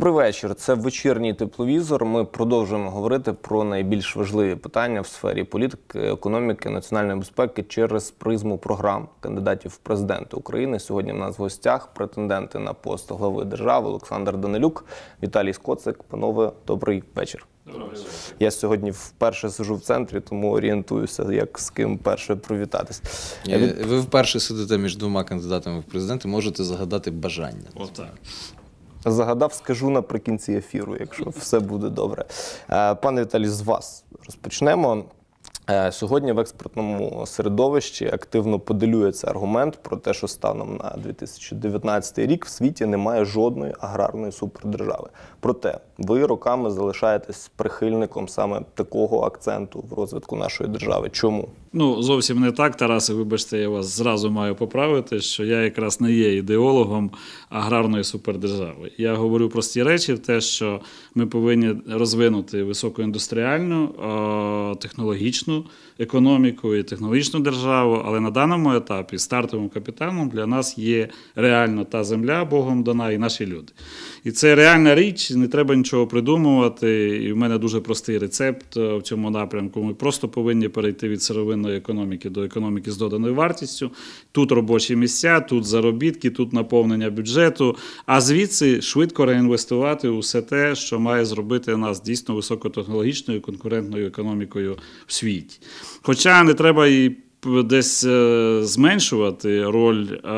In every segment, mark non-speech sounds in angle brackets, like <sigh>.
Добрий вечір. Це вечірній тепловізор. Ми продовжуємо говорити про найбільш важливі питання в сфері політики, економіки, національної безпеки через призму програм кандидатів в президенти України. Сьогодні в нас в гостях претенденти на пост глави держави Олександр Данилюк, Віталій Скоцик. Панове, добрий вечір. Доброго Я сьогодні вперше сижу в центрі, тому орієнтуюся, як з ким перше привітатись. Е, ви вперше сидите між двома кандидатами в президенти. Можете загадати бажання. Отак загадав, скажу наприкінці ефіру, якщо все буде добре. Е, пане Віталій, з вас розпочнемо. Е, сьогодні в експертному середовищі активно поделюється аргумент про те, що станом на 2019 рік в світі немає жодної аграрної супердержави. Проте ви роками залишаєтесь прихильником саме такого акценту в розвитку нашої держави. Чому? Ну зовсім не так, Тарасе. Вибачте, я вас зразу маю поправити, що я якраз не є ідеологом аграрної супердержави. Я говорю прості речі: те, що ми повинні розвинути високоіндустріальну, технологічну економіку і технологічну державу. Але на даному етапі стартовим капіталом для нас є реально та земля Богом дана і наші люди. І це реальна річ, не треба нічого придумувати. І в мене дуже простий рецепт е, в цьому напрямку. Ми просто повинні перейти від сировинної економіки до економіки з доданою вартістю. Тут робочі місця, тут заробітки, тут наповнення бюджету. А звідси швидко реінвестувати усе те, що має зробити нас дійсно високотехнологічною конкурентною економікою в світі. Хоча не треба і десь е, зменшувати роль е,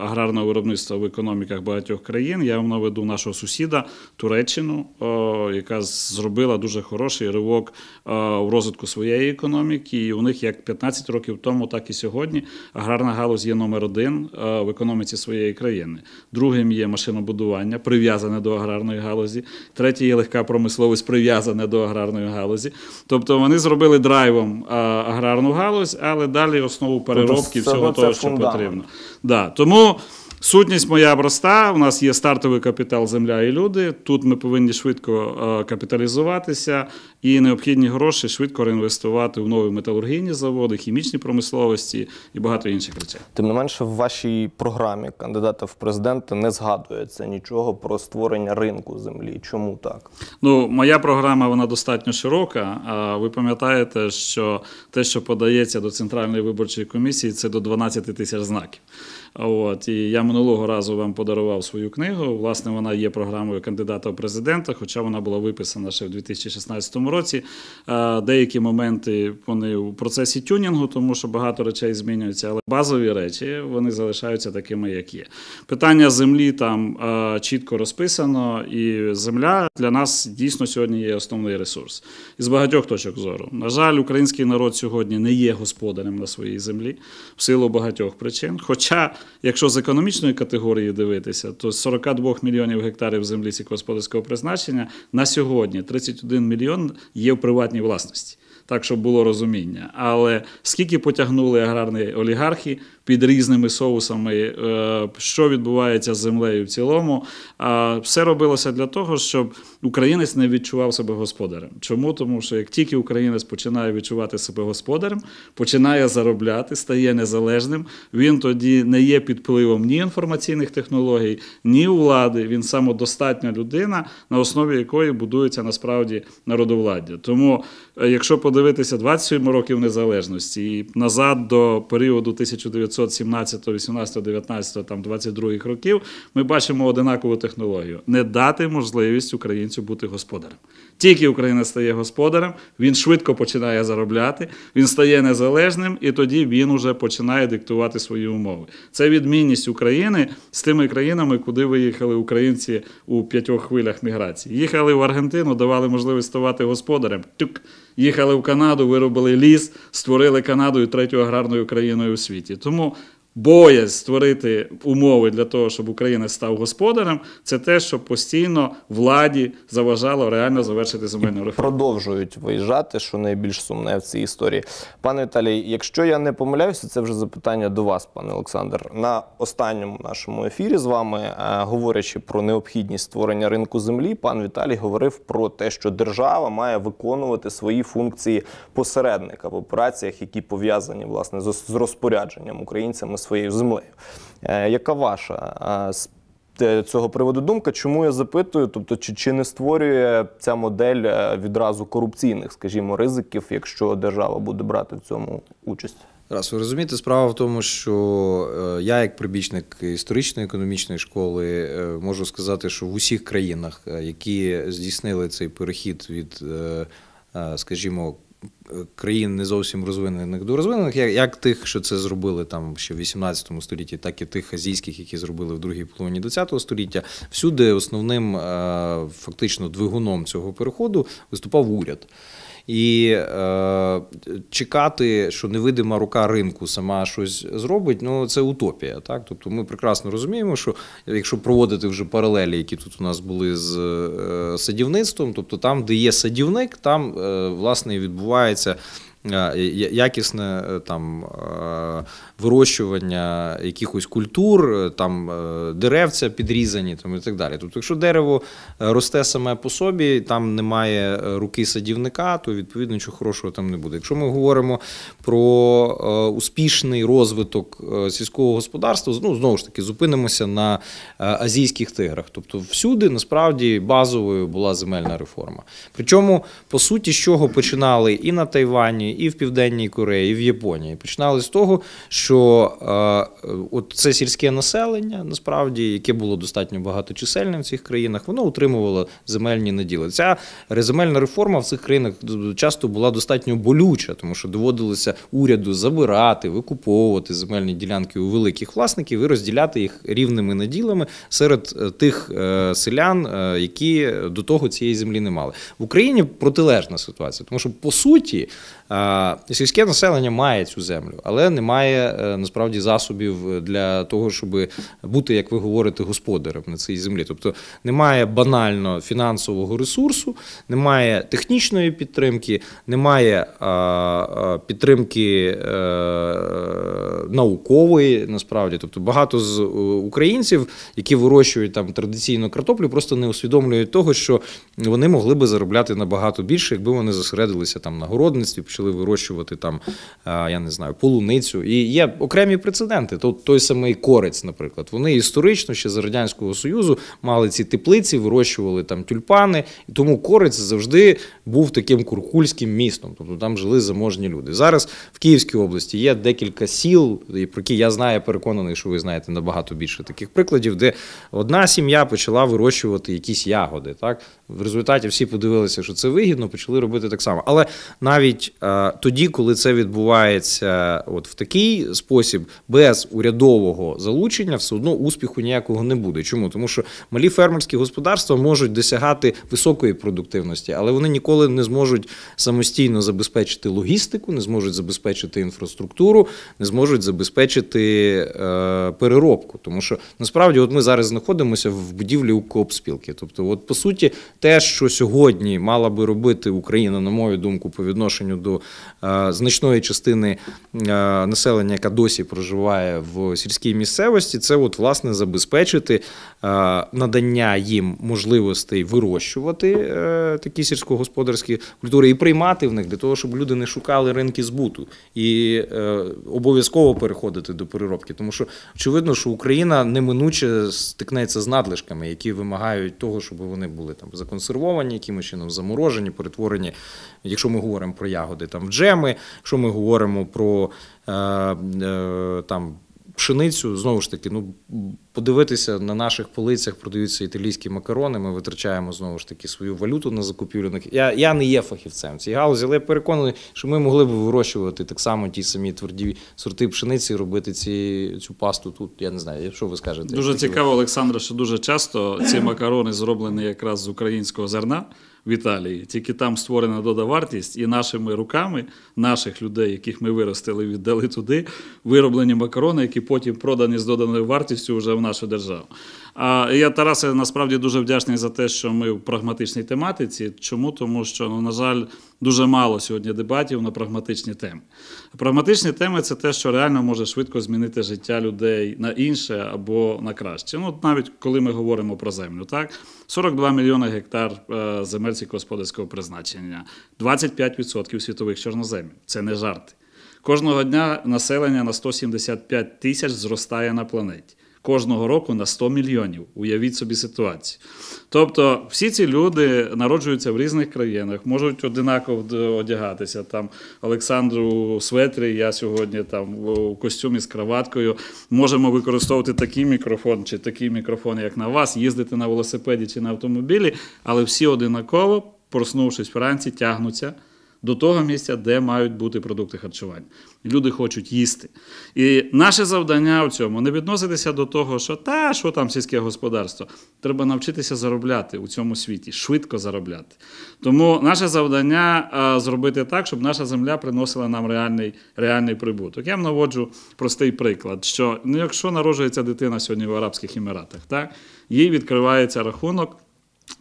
аграрного виробництва в економіках багатьох країн. Я вам наведу нашого сусіда Туреччину, е, яка зробила дуже хороший ривок в розвитку своєї економіки. І у них як 15 років тому, так і сьогодні аграрна галузь є номер один в економіці своєї країни. Другим є машинобудування, прив'язане до аграрної галузі. Третє є легка промисловість, прив'язане до аграрної галузі. Тобто вони зробили драйвом аграрну галузь, але далі деталі, основу тобто переробки, всього того, що потрібно. Да. Тому Сутність моя проста. У нас є стартовий капітал Земля і люди. Тут ми повинні швидко е, капіталізуватися і необхідні гроші швидко реінвестувати в нові металургійні заводи, хімічні промисловості і багато інших речей. Тим не менше, в вашій програмі кандидата в президенти не згадується нічого про створення ринку землі. Чому так? Ну, моя програма вона достатньо широка. А ви пам'ятаєте, що те, що подається до центральної виборчої комісії, це до 12 тисяч знаків. От і я минулого разу вам подарував свою книгу. Власне, вона є програмою кандидата в президента, хоча вона була виписана ще в 2016 році. Деякі моменти вони у процесі тюнінгу, тому що багато речей змінюється, але базові речі вони залишаються такими, як є. Питання землі там чітко розписано, і земля для нас дійсно сьогодні є основний ресурс із багатьох точок зору. На жаль, український народ сьогодні не є господарем на своїй землі в силу багатьох причин. Хоча Якщо з економічної категорії дивитися, то з 42 мільйонів гектарів землі сільськогосподарського призначення на сьогодні 31 мільйон є в приватній власності. Так, щоб було розуміння, але скільки потягнули аграрні олігархи під різними соусами, е, що відбувається з землею в цілому. а Все робилося для того, щоб українець не відчував себе господарем. Чому? Тому що як тільки українець починає відчувати себе господарем, починає заробляти, стає незалежним, він тоді не є під впливом ні інформаційних технологій, ні влади. Він самодостатня людина, на основі якої будується насправді народовладдя. Тому, е, якщо подивитися 27 років незалежності і назад до періоду 1900 1917, 18, 19, там 22 років, ми бачимо одинакову технологію не дати можливість українцю бути господарем. Тільки Україна стає господарем, він швидко починає заробляти, він стає незалежним, і тоді він уже починає диктувати свої умови. Це відмінність України з тими країнами, куди виїхали українці у п'ятьох хвилях міграції. Їхали в Аргентину, давали можливість ставати господарем. Тюк. Їхали в Канаду, виробили ліс, створили Канаду і третю аграрною країною у світі. Тому боязнь створити умови для того, щоб Україна став господарем, це те, що постійно владі заважало реально завершити земельну реформу. Продовжують виїжджати, що найбільш сумне в цій історії. Пане Віталій, якщо я не помиляюся, це вже запитання до вас, пане Олександр. На останньому нашому ефірі з вами, е, говорячи про необхідність створення ринку землі, пан Віталій говорив про те, що держава має виконувати свої функції посередника в операціях, які пов'язані власне з розпорядженням українцями своєю землею. Е, яка ваша з е, цього приводу думка? Чому я запитую? Тобто, чи чи не створює ця модель е, відразу корупційних, скажімо, ризиків, якщо держава буде брати в цьому участь? Раз ви розумієте, справа в тому, що я, як прибічник історичної економічної школи, можу сказати, що в усіх країнах, які здійснили цей перехід від, скажімо, країн не зовсім розвинених до розвинених, як, як тих, що це зробили там ще в 18 столітті, так і тих азійських, які зробили в другій половині 20 століття. Всюди основним е, фактично двигуном цього переходу виступав уряд. І е, чекати, що невидима рука ринку сама щось зробить, ну це утопія. Так? Тобто ми прекрасно розуміємо, що якщо проводити вже паралелі, які тут у нас були з е, садівництвом, тобто там, де є садівник, там е, власне відбувається якісне е, там е, вирощування якихось культур, е, там деревця підрізані там, і так далі. Тобто, якщо дерево росте саме по собі, там немає руки садівника, то відповідно нічого хорошого там не буде. Якщо ми говоримо про успішний розвиток сільського господарства, ну знову ж таки зупинимося на азійських тиграх. Тобто, всюди насправді базовою була земельна реформа. Причому, по суті, з чого починали і на Тайвані і в Південній Кореї, і в Японії. Починали з того, що е, от це сільське населення, насправді, яке було достатньо багаточисельне в цих країнах, воно утримувало земельні наділи. Ця земельна реформа в цих країнах часто була достатньо болюча, тому що доводилося уряду забирати, викуповувати земельні ділянки у великих власників і розділяти їх рівними наділами серед е, тих е, селян, е, які до того цієї землі не мали в Україні. Протилежна ситуація, тому що по суті е, Сільське населення має цю землю, але немає е, насправді засобів е, для того, щоб бути, як ви говорите, господарем на цій землі. Тобто немає банально фінансового ресурсу, немає технічної підтримки, немає підтримки е, наукової, насправді. Тобто багато з українців, які вирощують там традиційну картоплю, просто не усвідомлюють того, що вони могли би заробляти набагато більше, якби вони зосередилися там на городництві, почали почали вирощувати там, е, я не знаю, полуницю. І є окремі прецеденти. Тут той самий корець, наприклад, вони історично ще з радянського союзу мали ці теплиці, вирощували там тюльпани, і тому корець завжди був таким куркульським містом. Тобто там жили заможні люди. Зараз в Київській області є декілька сіл, про які я знаю, переконаний, що ви знаєте набагато більше таких прикладів, де одна сім'я почала вирощувати якісь ягоди, так в результаті всі подивилися, що це вигідно, почали робити так само. Але навіть е, тоді, коли це відбувається от в такий спосіб, без урядового залучення, все одно успіху ніякого не буде. Чому? Тому що малі фермерські господарства можуть досягати високої продуктивності, але вони ніколи не зможуть самостійно забезпечити логістику, не зможуть забезпечити інфраструктуру, не зможуть забезпечити е, переробку. Тому що насправді, от ми зараз знаходимося в будівлі у коопспілки. Тобто, от по суті те, що сьогодні мала би робити Україна, на мою думку, по відношенню до е, значної частини е, населення, яка досі проживає в сільській місцевості, це от власне забезпечити е, надання їм можливостей вирощувати такі сільськогосподарські культури і приймати в них для того, щоб люди не шукали ринки збуту і обов'язково переходити до переробки, тому що очевидно, що Україна неминуче стикнеться з надлишками, які вимагають того, щоб вони були там закон законсервовані, якимось чином заморожені, перетворені. Якщо ми говоримо про ягоди, там в джеми, якщо ми говоримо про е, е, там пшеницю знову ж таки, ну подивитися на наших полицях, продаються італійські макарони. Ми витрачаємо знову ж таки свою валюту на закупівлю. Я я не є фахівцем цієї галузі, але я переконаний, що ми могли б вирощувати так само ті самі тверді сорти пшениці, робити ці цю пасту тут. Я не знаю, що ви скажете. Дуже цікаво, Олександре, що дуже часто ці макарони зроблені якраз з українського зерна в Італії. Тільки там створена додавартість, і нашими руками наших людей, яких ми виростили, віддали туди, вироблені макарони, які потім продані з доданою вартістю вже в нашу державу. Я Тарасе насправді дуже вдячний за те, що ми в прагматичній тематиці. Чому? Тому що, ну, на жаль, дуже мало сьогодні дебатів на прагматичні теми. Прагматичні теми це те, що реально може швидко змінити життя людей на інше або на краще. Ну, навіть коли ми говоримо про землю, так 42 мільйони гектар е, земель сільськогосподарського призначення, 25% світових чорноземів. Це не жарти. Кожного дня населення на 175 тисяч зростає на планеті кожного року на 100 мільйонів. Уявіть собі ситуацію. Тобто, всі ці люди народжуються в різних країнах, можуть одинаково одягатися. Там Олександру Светрі, я сьогодні там у костюмі з кроваткою. Можемо використовувати такий мікрофон чи такий мікрофон, як на вас, їздити на велосипеді чи на автомобілі, але всі одинаково, проснувшись вранці, тягнуться до того місця, де мають бути продукти харчування. Люди хочуть їсти. І наше завдання в цьому не відноситися до того, що та що там сільське господарство. Треба навчитися заробляти у цьому світі, швидко заробляти. Тому наше завдання зробити так, щоб наша земля приносила нам реальний реальний прибуток. Я вам наводжу простий приклад: що ну, якщо народжується дитина сьогодні в Арабських Еміратах, так їй відкривається рахунок.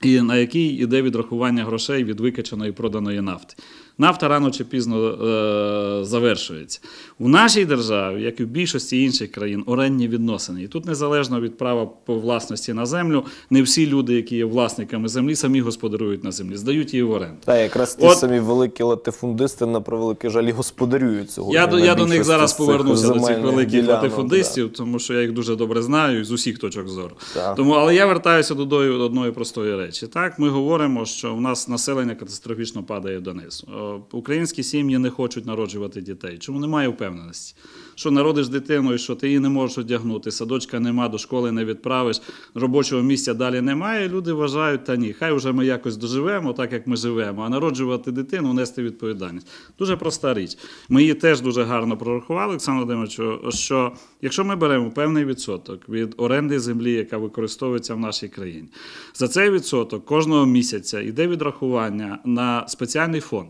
І на який йде відрахування грошей від викачаної проданої нафти нафта рано чи пізно е, завершується. В нашій державі, як і в більшості інших країн, оренні відносини. І тут незалежно від права по власності на землю, не всі люди, які є власниками землі, самі господарують на землі, здають її в оренду. Та якраз ті От, самі великі латифундисти на превелике жалі господарюють цього. Я до я до них зараз повернуся до цих великих латифундистів, да. тому що я їх дуже добре знаю з усіх точок зору. Да. Тому, але я вертаюся до одної простої речі. Так, ми говоримо, що в нас населення катастрофічно падає донизу. Українські сім'ї не хочуть народжувати дітей. Чому немає впевненості? невпевненості. Що народиш дитину, і що ти її не можеш одягнути, садочка нема, до школи не відправиш, робочого місця далі немає. Люди вважають, та ні, хай вже ми якось доживемо, так як ми живемо, а народжувати дитину нести відповідальність. Дуже проста річ. Ми її теж дуже гарно прорахували, Олександр Володимирович, що якщо ми беремо певний відсоток від оренди землі, яка використовується в нашій країні, за цей відсоток кожного місяця йде відрахування на спеціальний фонд.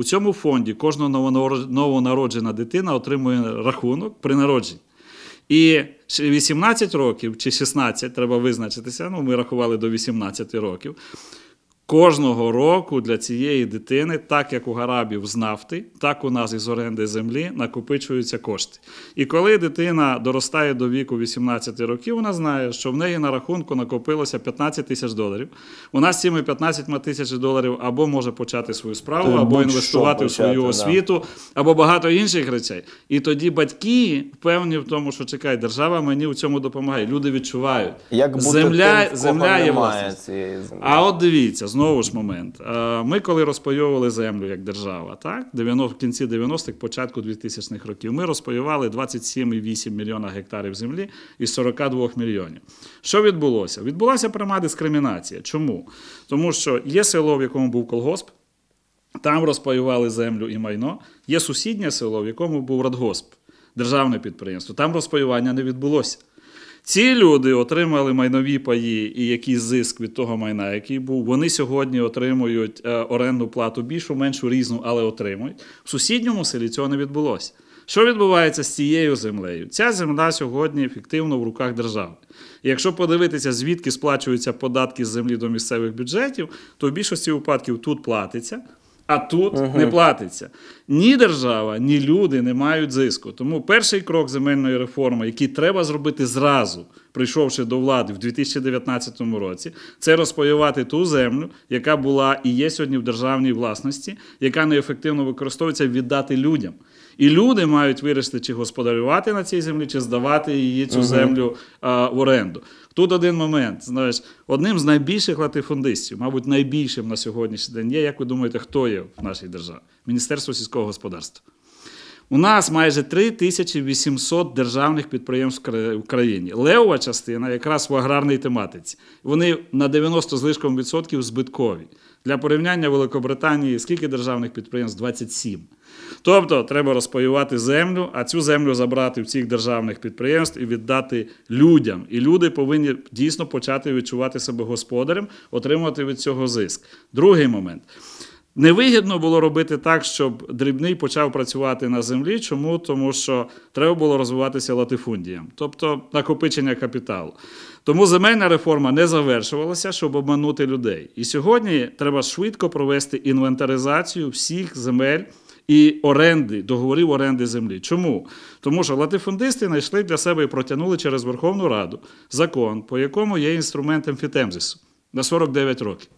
У цьому фонді кожна новонароджена дитина отримує рахунок при народженні. І 18 років чи 16, треба визначитися. Ну, ми рахували до 18 років. Кожного року для цієї дитини, так як у гарабів з нафти, так у нас із оренди землі накопичуються кошти. І коли дитина доростає до віку 18 років, вона знає, що в неї на рахунку накопилося 15 тисяч доларів. Вона з цими 15 тисяч доларів або може почати свою справу, Ти або інвестувати в свою освіту, да. або багато інших речей. І тоді батьки певні в тому, що чекай, держава мені у цьому допомагає. Люди відчувають, як земля, тим, земля є власність. Цієї землі. А от дивіться знову знову ж момент. Е, ми коли розпайовували землю як держава, так в кінці 90-х, початку 2000-х років, ми розпаювали 27,8 мільйона гектарів землі із 42 мільйонів. Що відбулося? Відбулася пряма дискримінація. Чому? Тому що є село, в якому був колгосп. Там розпаювали землю і майно. Є сусіднє село, в якому був радгосп, державне підприємство. Там розпаювання не відбулося. Ці люди отримали майнові паї і якийсь зиск від того майна, який був. Вони сьогодні отримують е, орендну плату більшу, меншу різну, але отримують. В сусідньому селі цього не відбулося. Що відбувається з цією землею? Ця земля сьогодні ефективно в руках держави. І якщо подивитися, звідки сплачуються податки з землі до місцевих бюджетів, то в більшості випадків тут платиться а тут угу. не платиться. Ні держава, ні люди не мають зиску. Тому перший крок земельної реформи, який треба зробити зразу, прийшовши до влади в 2019 році, це розпаювати ту землю, яка була і є сьогодні в державній власності, яка неефективно використовується, віддати людям. І люди мають вирішити, чи господарювати на цій землі, чи здавати її цю uh -huh. землю а, в оренду. Тут один момент. Знаєш, одним з найбільших латифундистів, мабуть, найбільшим на сьогоднішній день є. Як ви думаєте, хто є в нашій державі? Міністерство сільського господарства. У нас майже 3800 державних підприємств в країні. Левова частина якраз в аграрній тематиці. Вони на 90 з лишком відсотків збиткові. Для порівняння Великобританії скільки державних підприємств? 27. Тобто треба розпаювати землю, а цю землю забрати в цих державних підприємств і віддати людям. І люди повинні дійсно почати відчувати себе господарем, отримувати від цього зиск. Другий момент. Невигідно було робити так, щоб дрібний почав працювати на землі. Чому? Тому що треба було розвиватися латифундієм, тобто накопичення капіталу. Тому земельна реформа не завершувалася, щоб обманути людей. І сьогодні треба швидко провести інвентаризацію всіх земель і оренди, договорів оренди землі. Чому? Тому що латифундисти знайшли для себе і протягнули через Верховну Раду закон, по якому є інструментом фітемзису на 49 років.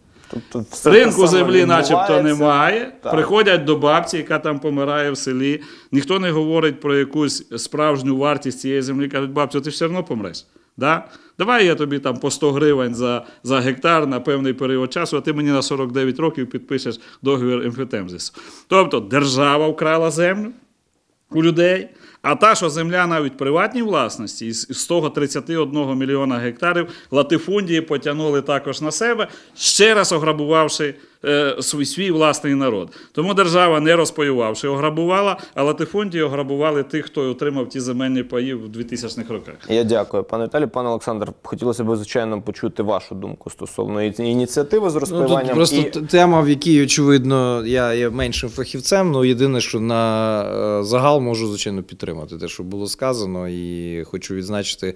Тобто все Ринку землі начебто немає. Так. Приходять до бабці, яка там помирає в селі. Ніхто не говорить про якусь справжню вартість цієї землі. Кажуть, бабцю, ти все одно помреш. Да? Давай я тобі там по 100 гривень за за гектар на певний період часу, а ти мені на 49 років підпишеш договір емфітемзису. Тобто держава вкрала землю у людей. А та, що земля навіть приватній власності, із того 31 мільйона гектарів латифундії потягнули також на себе, ще раз ограбувавши. Е, свій свій власний народ. Тому держава, не розпаювавши, ограбувала, а латифондії ограбували тих, хто отримав ті земельні паї в 2000-х роках. Я дякую, пане Віталію. Пане Олександр, хотілося б звичайно почути вашу думку стосовно ініціативи з розпаюванням. Ну, тут просто і... тема, в якій очевидно, я є меншим фахівцем. Ну єдине, що на е, загал можу звичайно підтримати те, що було сказано, і хочу відзначити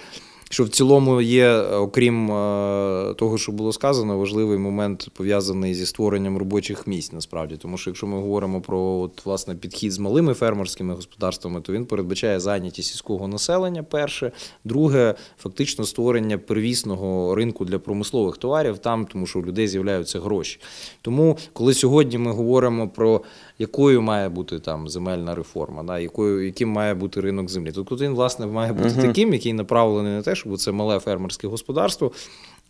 що в цілому є, е, окрім е, того, що було сказано, важливий момент пов'язаний зі створенням робочих місць, насправді, тому що якщо ми говоримо про от, власне підхід з малими фермерськими господарствами, то він передбачає зайнятість сільського населення. Перше, друге, фактично створення первісного ринку для промислових товарів там, тому що у людей з'являються гроші. Тому коли сьогодні ми говоримо про якою має бути там земельна реформа, да, якою, яким має бути ринок землі. Тобто він, власне, має бути uh-huh. таким, який направлений на те, щоб це мале фермерське господарство.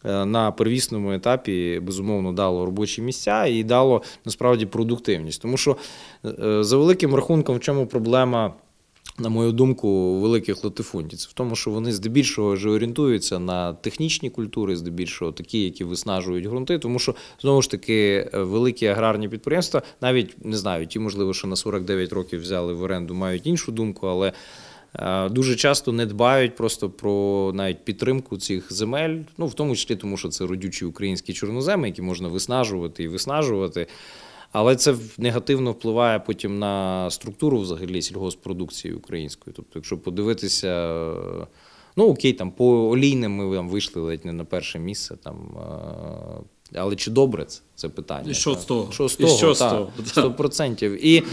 Е, на первісному етапі безумовно дало робочі місця і дало насправді продуктивність, тому що е, е, за великим рахунком, в чому проблема на мою думку, великих латифундів. в тому, що вони здебільшого ж орієнтуються на технічні культури, здебільшого такі, які виснажують ґрунти, тому що знову ж таки е, великі аграрні підприємства, навіть не знаю, ті, можливо, що на 49 років взяли в оренду, мають іншу думку, але. Е, дуже часто не дбають просто про навіть підтримку цих земель, ну в тому числі тому, що це родючі українські чорноземи, які можна виснажувати і виснажувати але це негативно впливає потім на структуру взагалі сільгоспродукції української. Тобто, якщо подивитися, ну окей, там по олійним ми там вийшли ледь не на перше місце там. Е, але чи добре це це питання? І Що з того? Що з того? Сто процентів. І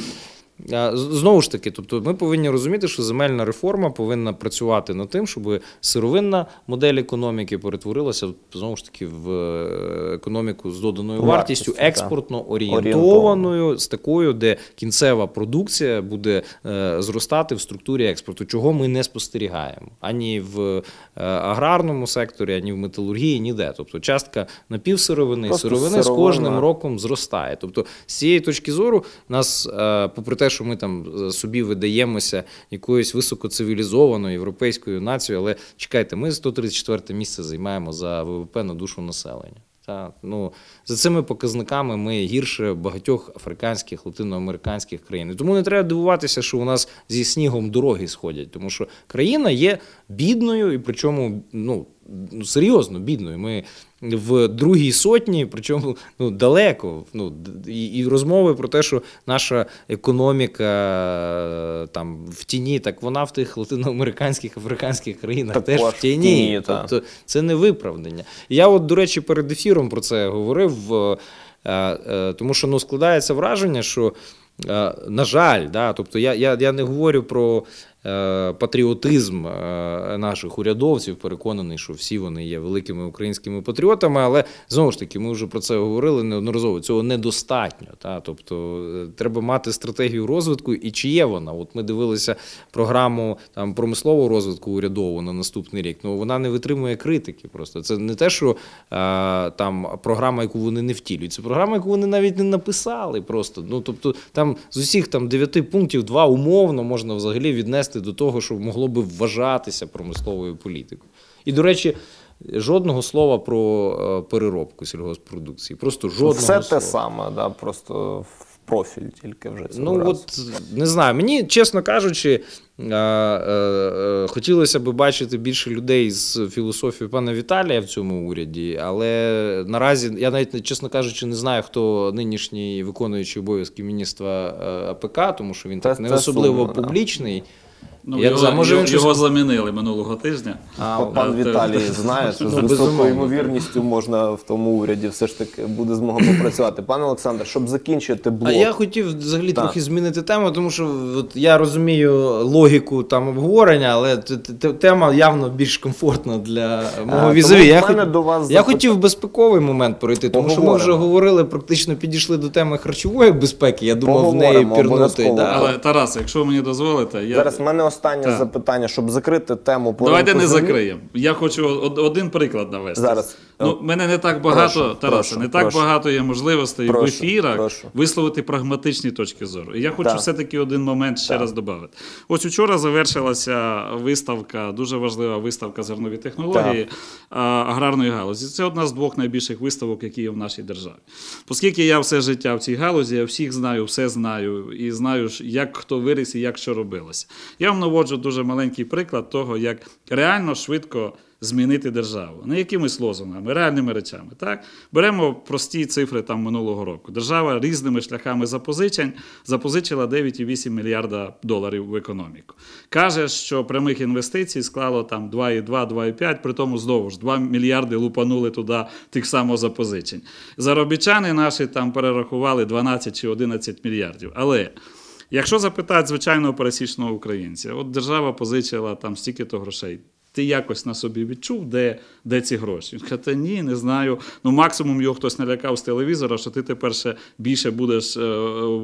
Знову ж таки, тобто ми повинні розуміти, що земельна реформа повинна працювати над тим, щоб сировинна модель економіки перетворилася знову ж таки в е, економіку з доданою вартістю, експортно орієнтованою, з такою, де кінцева продукція буде е, зростати в структурі експорту, чого ми не спостерігаємо ані в е, аграрному секторі, ані в металургії, ніде. Тобто, частка напівсировини і сировини сировина. з кожним роком зростає. Тобто, з цієї точки зору нас попри те те, що ми там е, собі видаємося якоюсь високоцивілізованою європейською нацією, але чекайте, ми 134 місце займаємо за ВВП на душу населення. Та ну за цими показниками ми гірше багатьох африканських латиноамериканських країн. тому не треба дивуватися, що у нас зі снігом дороги сходять, тому що країна є бідною, і причому ну ну, серйозно бідною. Ми в другій сотні, причому ну далеко. Ну і, і розмови про те, що наша економіка там в тіні, так вона в тих латиноамериканських африканських країнах так, теж в тіні. тіні тобто це не виправдання. Я, от до речі, перед ефіром про це говорив, е, е, тому що ну складається враження, що е, на жаль, да, тобто я, я, я не говорю про. Е, патріотизм е, наших урядовців. Переконаний, що всі вони є великими українськими патріотами, але знову ж таки, ми вже про це говорили неодноразово. Цього недостатньо. Та? Тобто е, треба мати стратегію розвитку і чи є вона. От ми дивилися програму там промислового розвитку урядову на наступний рік. Ну вона не витримує критики. Просто це не те, що там програма, яку вони не втілюють. Це програма, яку вони навіть не написали. Просто ну тобто, там з усіх там дев'яти пунктів два умовно можна взагалі віднести привести до того, що могло би вважатися промисловою політикою. І, до речі, жодного слова про е, переробку сільгоспродукції. Просто ну, жодного Все слова. те саме, да, просто в профіль тільки вже цього Ну, разу. от не знаю. Мені, чесно кажучи, е, е, хотілося би бачити більше людей з філософією пана Віталія в цьому уряді, але наразі я навіть, чесно кажучи, не знаю, хто нинішній виконуючий обов'язки міністра АПК, тому що він так Це- не це особливо сумно, да. публічний. Ну, Я його, не може, його, його замінили минулого тижня. А, От пан е, Віталій те- <laughs> знає, що ну, з високою ймовірністю можна в тому уряді все ж таки буде змога попрацювати. Пане Олександр, щоб закінчити блок. А я хотів взагалі Так. трохи змінити тему, тому що от я розумію логіку там обговорення, але т- т- т- тема явно більш комфортна для е, мого тому візові. Я, хот- до вас я хотів безпековий момент пройти, тому що ми вже говорили, практично підійшли до теми харчової безпеки. Я думав в неї пірнути. Але Тарас, якщо ви мені дозволите, я Зараз мене останнє Так. запитання, щоб закрити тему. по Давайте ринку не землі. закриємо. Я хочу один приклад навести. Зараз. Ну, е, мене не так багато, прошу, Тарасе, прошу, не так прошу. багато є можливостей прошу, в ефірах прошу. висловити прагматичні точки зору. І я хочу да. все-таки один момент ще да. раз додати. Ось учора завершилася виставка, дуже важлива виставка зернові технології да. Е, аграрної галузі. Це одна з двох найбільших виставок, які є в нашій державі. Оскільки я все життя в цій галузі, я всіх знаю, все знаю і знаю, як хто виріс і як що робилося. Я вам наводжу дуже маленький приклад того, як реально швидко змінити державу. Не якимись лозунгами, реальними речами. Так? Беремо прості цифри там минулого року. Держава різними шляхами запозичень запозичила 9,8 мільярда доларів в економіку. Каже, що прямих інвестицій склало там 2,2-2,5, при тому знову ж 2 мільярди лупанули туди тих запозичень. Заробітчани наші там перерахували 12 чи 11 мільярдів. Але. Якщо запитати звичайного пересічного українця, от держава позичила там стільки-то грошей, ти якось на собі відчув, де де ці гроші. Він каже, ні, не знаю. Ну, максимум його хтось налякав з телевізора, що ти тепер ще більше будеш е,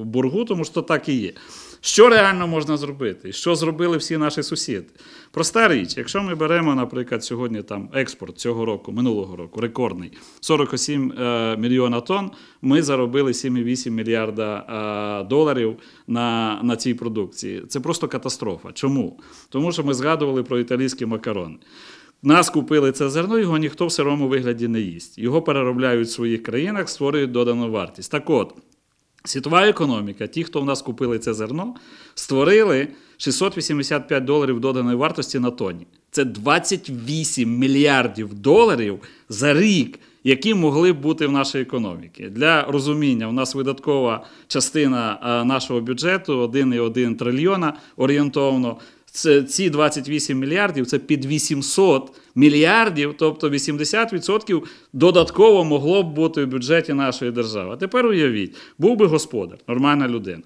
боргу, тому що так і є. Що реально можна зробити? І що зробили всі наші сусіди? Проста річ, якщо ми беремо, наприклад, сьогодні там експорт цього року, минулого року, рекордний 47 е, мільйона тонн, ми заробили 7,8 мільярда е, доларів на, на цій продукції. Це просто катастрофа. Чому? Тому що ми згадували про італійські макарони. Нас купили це зерно, його ніхто в сирому вигляді не їсть. Його переробляють в своїх країнах, створюють додану вартість. Так от. Світова економіка, ті, хто в нас купили це зерно, створили 685 доларів доданої вартості на тоні. Це 28 мільярдів доларів за рік, які могли б бути в нашій економіці. Для розуміння, у нас видаткова частина е, нашого бюджету 1,1 трильйона орієнтовно це ці 28 мільярдів це під 800 мільярдів, тобто 80% додатково могло б бути в бюджеті нашої держави. А тепер уявіть, був би господар, нормальна людина.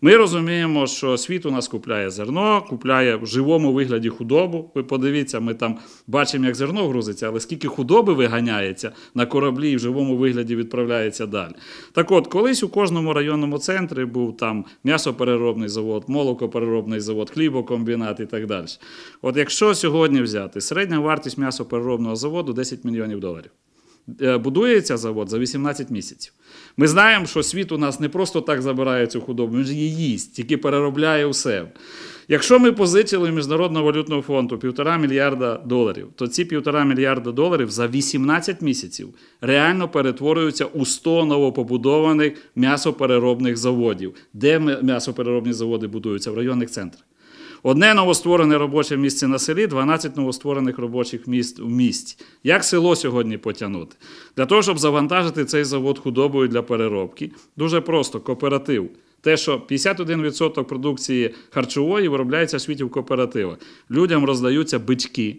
Ми розуміємо, що світ у нас купляє зерно, купляє в живому вигляді худобу. Ви подивіться, ми там бачимо, як зерно грузиться, але скільки худоби виганяється на кораблі і в живому вигляді відправляється далі. Так от, колись у кожному районному центрі був там м'ясопереробний завод, молокопереробний завод, хлібокомбінат і так далі. От якщо сьогодні взяти середня вартість м'ясопереробного заводу 10 мільйонів доларів. Е, будується завод за 18 місяців. Ми знаємо, що світ у нас не просто так забирає цю худобу, він ж її їсть, тільки переробляє усе. Якщо ми позичили Міжнародного валютного фонду півтора мільярда доларів, то ці півтора мільярда доларів за 18 місяців реально перетворюються у 100 новопобудованих м'ясопереробних заводів. Де м'ясопереробні заводи будуються в районних центрах одне новостворене робоче місце на селі, 12 новостворених робочих місць у місті. Як село сьогодні потягнути? Для того, щоб завантажити цей завод худобою для переробки, дуже просто кооператив. Те, що 51% продукції харчової виробляється в світі в кооперативах. Людям роздаються бички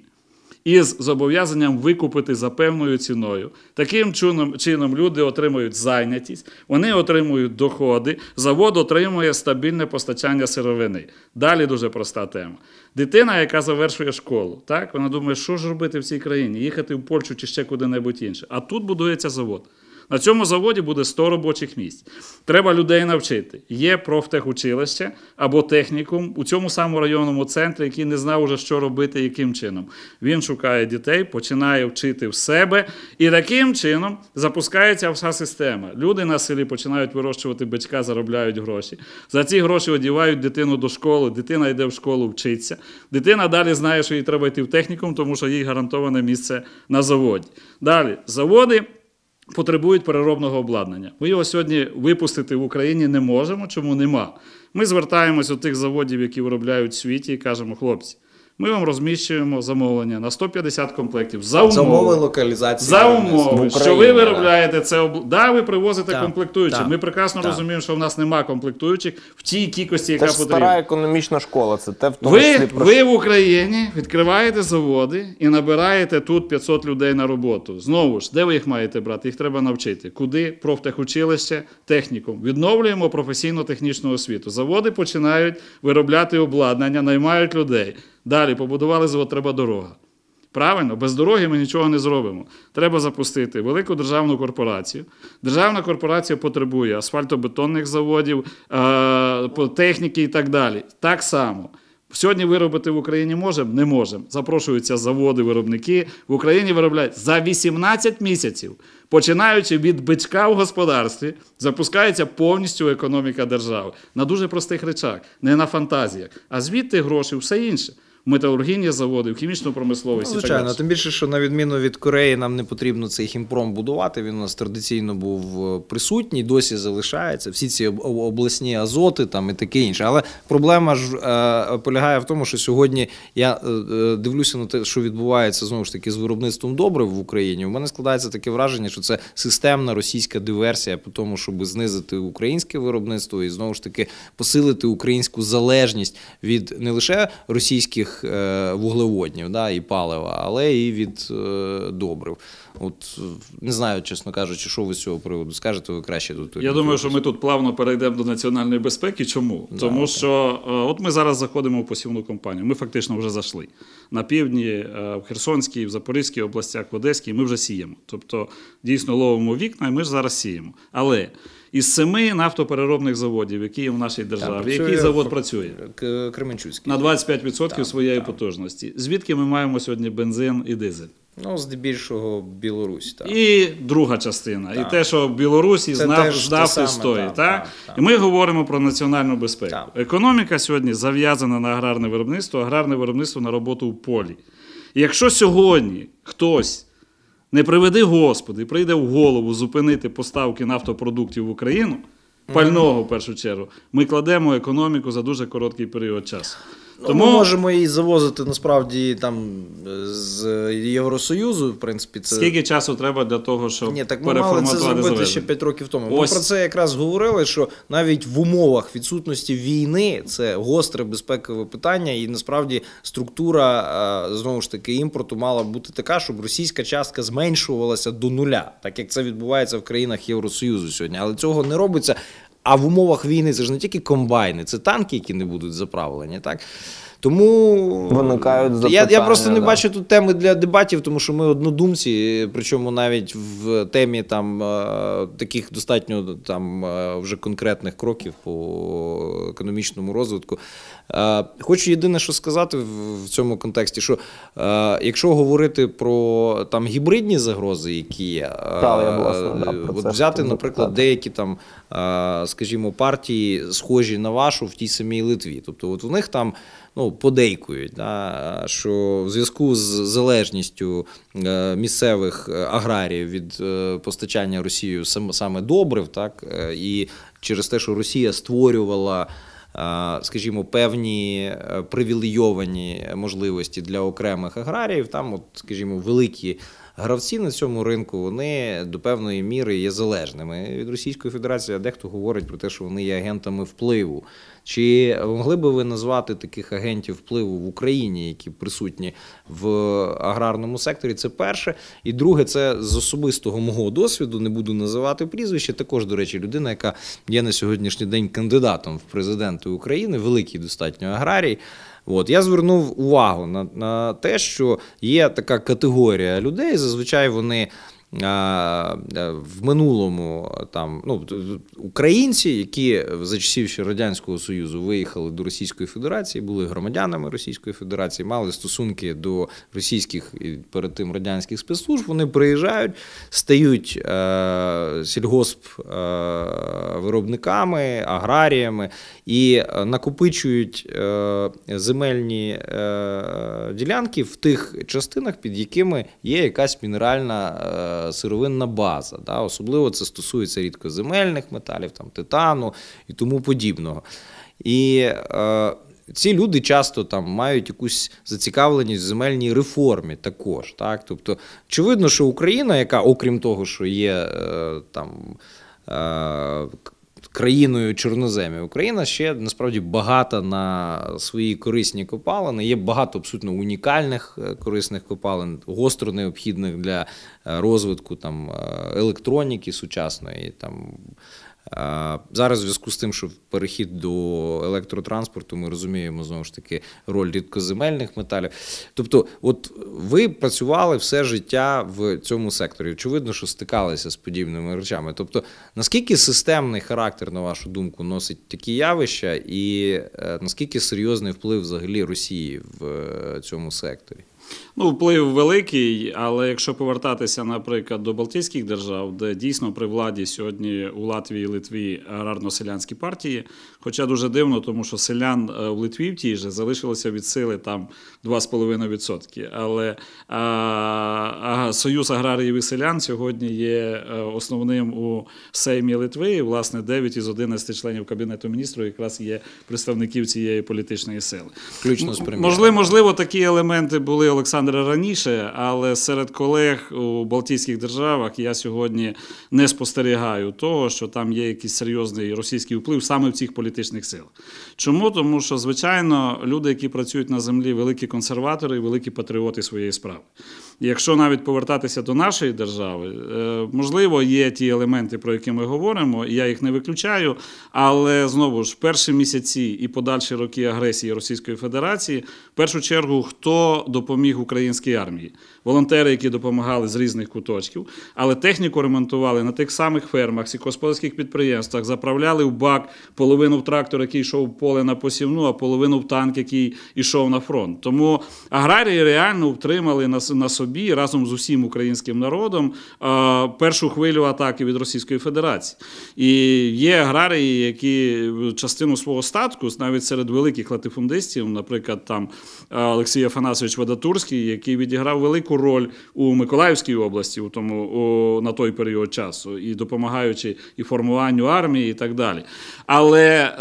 із зобов'язанням викупити за певною ціною. Таким чином чином люди отримують зайнятість, вони отримують доходи, завод отримує стабільне постачання сировини. Далі дуже проста тема. Дитина, яка завершує школу, так вона думає, що ж робити в цій країні, їхати в Польщу чи ще куди-небудь інше. А тут будується завод. На цьому заводі буде 100 робочих місць. Треба людей навчити. Є профтехучилище або технікум у цьому самому районному центрі, який не знав уже, що робити, яким чином. Він шукає дітей, починає вчити в себе, і таким чином запускається вся система. Люди на селі починають вирощувати батька, заробляють гроші. За ці гроші одівають дитину до школи, дитина йде в школу, вчиться. Дитина далі знає, що їй треба йти в технікум, тому що їй гарантоване місце на заводі. Далі заводи потребують переробного обладнання. Ми його сьогодні випустити в Україні не можемо, чому нема. Ми звертаємось до тих заводів, які виробляють в світі, і кажемо, хлопці ми вам розміщуємо замовлення на 150 комплектів за умови, за умови локалізації. За умови, що ви виробляєте це обл. да, ви привозите да, комплектуючі. Да, ми прекрасно да. розуміємо, що в нас нема комплектуючих в тій кількості, яка це ж стара економічна школа. Це те в тому ви, числі ви в Україні відкриваєте заводи і набираєте тут 500 людей на роботу. Знову ж, де ви їх маєте брати? Їх треба навчити. Куди профтехучилище, технікум. Відновлюємо професійно-технічну освіту. Заводи починають виробляти обладнання, наймають людей. Далі побудували треба дорога. Правильно, без дороги ми нічого не зробимо. Треба запустити велику державну корпорацію. Державна корпорація потребує асфальтобетонних заводів, е, техніки і так далі. Так само. Сьогодні виробити в Україні можемо? Не можемо. Запрошуються заводи, виробники. В Україні виробляють за 18 місяців, починаючи від бичка в господарстві, запускається повністю економіка держави на дуже простих речах, не на фантазіях. А звідти гроші, все інше металургійні заводи, в хімічну промисловість. Ну, звичайно, тим більше, що на відміну від Кореї, нам не потрібно цей хімпром будувати. Він у нас традиційно був е, присутній, досі залишається. Всі ці обласні азоти там і таке інше. Але проблема ж е, полягає в тому, що сьогодні я е, е, дивлюся на те, що відбувається знову ж таки з виробництвом добрив в Україні. У мене складається таке враження, що це системна російська диверсія, по тому, щоб знизити українське виробництво і знову ж таки посилити українську залежність від не лише російських. Е, вуглеводнів да, і палива, але і від е, добрив. От е, не знаю, чесно кажучи, що ви з цього приводу скажете, ви краще тут. Я думаю, що ми тут плавно перейдемо до національної безпеки. Чому? Да, Тому так. що от ми зараз заходимо в посівну компанію. Ми фактично вже зайшли на півдні, в Херсонській, в Запорізькій областях, в Одеській. Ми вже сіємо. Тобто дійсно ловимо вікна, і ми ж зараз сіємо. Але із семи нафтопереробних заводів, які є в нашій державі, працює, який завод працює Кременчуцький. на 25% там, своєї там. потужності. Звідки ми маємо сьогодні бензин і дизель? Ну, здебільшого Білорусь. Так. І друга частина, так. і те, що Білорусь із ждав стоїть. Та? І ми говоримо про національну безпеку. Так. Економіка сьогодні зав'язана на аграрне виробництво, аграрне виробництво на роботу в полі. І якщо сьогодні хтось не приведи Господи, прийде в голову зупинити поставки нафтопродуктів в Україну, пального в першу чергу, ми кладемо економіку за дуже короткий період часу. Ну, тому... Ми можемо її завозити насправді там е, з Євросоюзу, в принципі, це. Скільки часу треба для того, щоб Ні, так ми мали це зробити ще 5 років тому. Ось. Ми про це якраз говорили, що навіть в умовах відсутності війни це гостре безпекове питання, і насправді структура е, знову ж таки імпорту мала бути така, щоб російська частка зменшувалася до нуля, так як це відбувається в країнах Євросоюзу сьогодні. Але цього не робиться. А в умовах війни це ж не тільки комбайни, це танки, які не будуть заправлені. так? Тому виникають я я просто не да. бачу тут теми для дебатів, тому що ми однодумці, причому навіть в темі там е, таких достатньо там е, вже конкретних кроків по економічному розвитку. Е, хочу єдине, що сказати в цьому контексті, що е, якщо говорити про там гібридні загрози, які є, е, от взяти, наприклад, деякі там, скажімо, партії, схожі на вашу в тій самій Литві. Тобто, от у них там ну, подейкують, да, що в зв'язку з залежністю місцевих аграріїв від постачання Росією саме добрив, так і через те, що Росія створювала. Е, скажімо, певні е, привілейовані можливості для окремих аграріїв. Там, от, скажімо, великі гравці на цьому ринку вони до певної міри є залежними від Російської Федерації, дехто говорить про те, що вони є агентами впливу. Чи могли би ви назвати таких агентів впливу в Україні, які присутні в аграрному секторі? Це перше. І друге, це з особистого мого досвіду, не буду називати прізвище. Також, до речі, людина, яка є на сьогоднішній день кандидатом в президенти України, великий достатньо аграрій. От я звернув увагу на, на те, що є така категорія людей, зазвичай вони. Е, в минулому там ну, українці, які за часів ще Радянського Союзу виїхали до Російської Федерації, були громадянами Російської Федерації, мали стосунки до російських і перед тим радянських спецслужб. Вони приїжджають, стають е, сільгосп е, виробниками, аграріями і е, накопичують е, земельні е, ділянки в тих частинах, під якими є якась мінеральна. Е, сировинна база. Да? Особливо це стосується рідкоземельних металів, там, титану і тому подібного. І е, ці люди часто там мають якусь зацікавленість в земельній реформі також. Так? Тобто, очевидно, що Україна, яка, окрім того, що є е, там. Е, країною чорноземів. Україна ще насправді багата на свої корисні копалини. Є багато абсолютно унікальних е, корисних копалин, гостро необхідних для е, розвитку там е, електроніки сучасної. там Зараз, в зв'язку з тим, що перехід до електротранспорту, ми розуміємо знову ж таки роль рідкоземельних металів. Тобто, от ви працювали все життя в цьому секторі. Очевидно, що стикалися з подібними речами. Тобто, наскільки системний характер, на вашу думку, носить такі явища, і е, наскільки серйозний вплив взагалі Росії в е, цьому секторі? Ну, вплив великий, але якщо повертатися, наприклад, до Балтійських держав, де дійсно при владі сьогодні у Латвії і Литві аграрно-селянські партії, хоча дуже дивно, тому що селян е, в Литві в тій же залишилося від сили там 2,5%. Але а, а, Союз аграріїв і селян сьогодні є е, основним у Сеймі Литви. І, власне, 9 із 11 членів Кабінету міністрів якраз є представників цієї політичної сили. Включно з прем'єром. Можливо, можливо, такі елементи були Олександр. Олександра раніше, але серед колег у Балтійських державах я сьогодні не спостерігаю того, що там є якийсь серйозний російський вплив саме в цих політичних силах. Чому? Тому що, звичайно, люди, які працюють на землі, великі консерватори і великі патріоти своєї справи. Якщо навіть повертатися до нашої держави, е, можливо, є ті елементи, про які ми говоримо, і я їх не виключаю. Але знову ж перші місяці і подальші роки агресії Російської Федерації, в першу чергу, хто допоміг українській армії? волонтери, які допомагали з різних куточків, але техніку ремонтували на тих самих фермах, сільськогосподарських підприємствах, заправляли в бак половину в трактор, який йшов в поле на посівну, а половину в танк, який йшов на фронт. Тому аграрії реально втримали на собі разом з усім українським народом першу хвилю атаки від Російської Федерації. І є аграрії, які частину свого статку, навіть серед великих латифундистів, наприклад, там Олексій Афанасович Вадатурський, який відіграв велику роль у Миколаївській області, у тому у, на той період часу, і допомагаючи і формуванню армії, і так далі. Але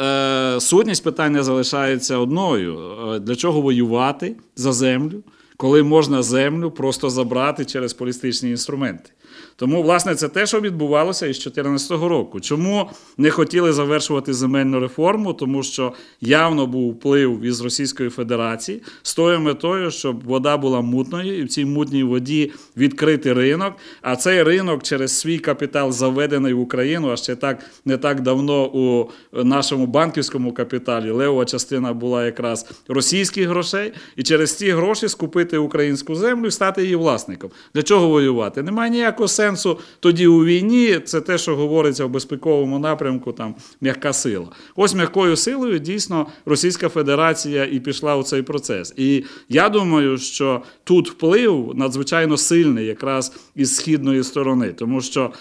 е, сутність питання залишається одною: е, для чого воювати за землю, коли можна землю просто забрати через полістичні інструменти. Тому, власне, це те, що відбувалося із 2014 року. Чому не хотіли завершувати земельну реформу? Тому що явно був вплив із Російської Федерації з тою метою, щоб вода була мутною, і в цій мутній воді відкрити ринок. А цей ринок через свій капітал заведений в Україну, а ще так не так давно у нашому банківському капіталі левова частина була якраз російських грошей, і через ці гроші скупити українську землю і стати її власником. Для чого воювати? Немає ніякого сенсу сенсу тоді у війні це те, що говориться в безпековому напрямку, там м'яка сила. Ось м'якою силою дійсно Російська Федерація і пішла у цей процес. І я думаю, що тут вплив надзвичайно сильний, якраз із східної сторони, тому що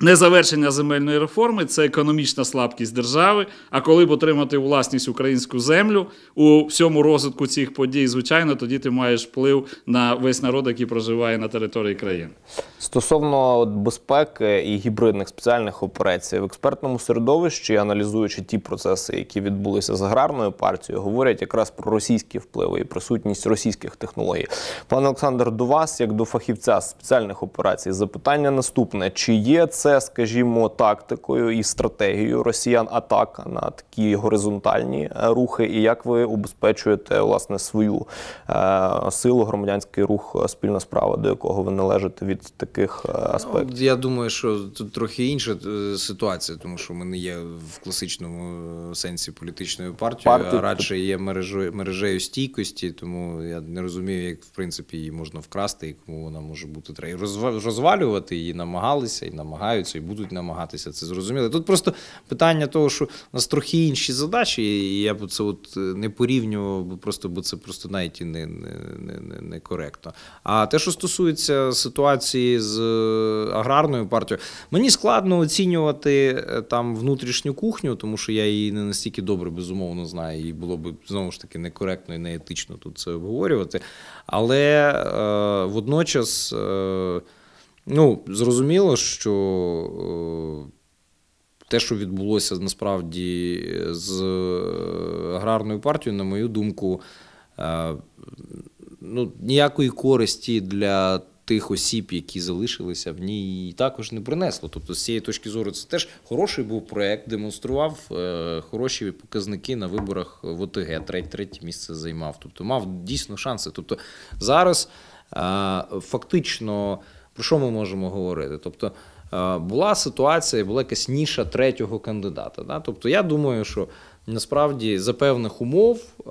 Незавершення земельної реформи це економічна слабкість держави. А коли б отримати власність українську землю у всьому розвитку цих подій, звичайно, тоді ти маєш вплив на весь народ, який проживає на території країни. Стосовно безпеки і гібридних спеціальних операцій в експертному середовищі, аналізуючи ті процеси, які відбулися з аграрною партією, говорять якраз про російські впливи і присутність російських технологій. Пане Олександр, до вас як до фахівця спеціальних операцій, запитання наступне: чи є це? це, скажімо, тактикою і стратегією росіян атака на такі горизонтальні е, рухи, і як ви убезпечуєте власне свою е, силу, громадянський рух, е, спільна справа, до якого ви належите від таких аспектів? Ну, я думаю, що тут трохи інша ситуація, тому що ми не є в класичному сенсі політичною партією, Партії... а радше є мережею, мережею стійкості, тому я не розумію, як в принципі її можна вкрасти і кому вона може бути треба розвалювати її, намагалися і намагаються намагаються і будуть намагатися це зрозуміли. Тут просто питання того, що у нас трохи інші задачі, і я б це от е, не порівнював, бо просто бо це просто навіть і не, не, не, не коректно. А те, що стосується ситуації з е, аграрною партією, мені складно оцінювати е, там внутрішню кухню, тому що я її не настільки добре безумовно знаю, і було б знову ж таки некоректно і неетично тут це обговорювати. Але е, водночас. Е, Ну, зрозуміло, що е, те, що відбулося насправді з е, аграрною партією, на мою думку, е, ну, ніякої користі для тих осіб, які залишилися в ній, також не принесло. Тобто, з цієї точки зору, це теж хороший був проект, демонстрував хороші показники на виборах в ОТГ, третє місце займав. Тобто мав дійсно шанси. Тобто зараз фактично. Про що ми можемо говорити? Тобто е, була ситуація, була якась ніша третього кандидата. Да? Тобто, я думаю, що насправді за певних умов, е,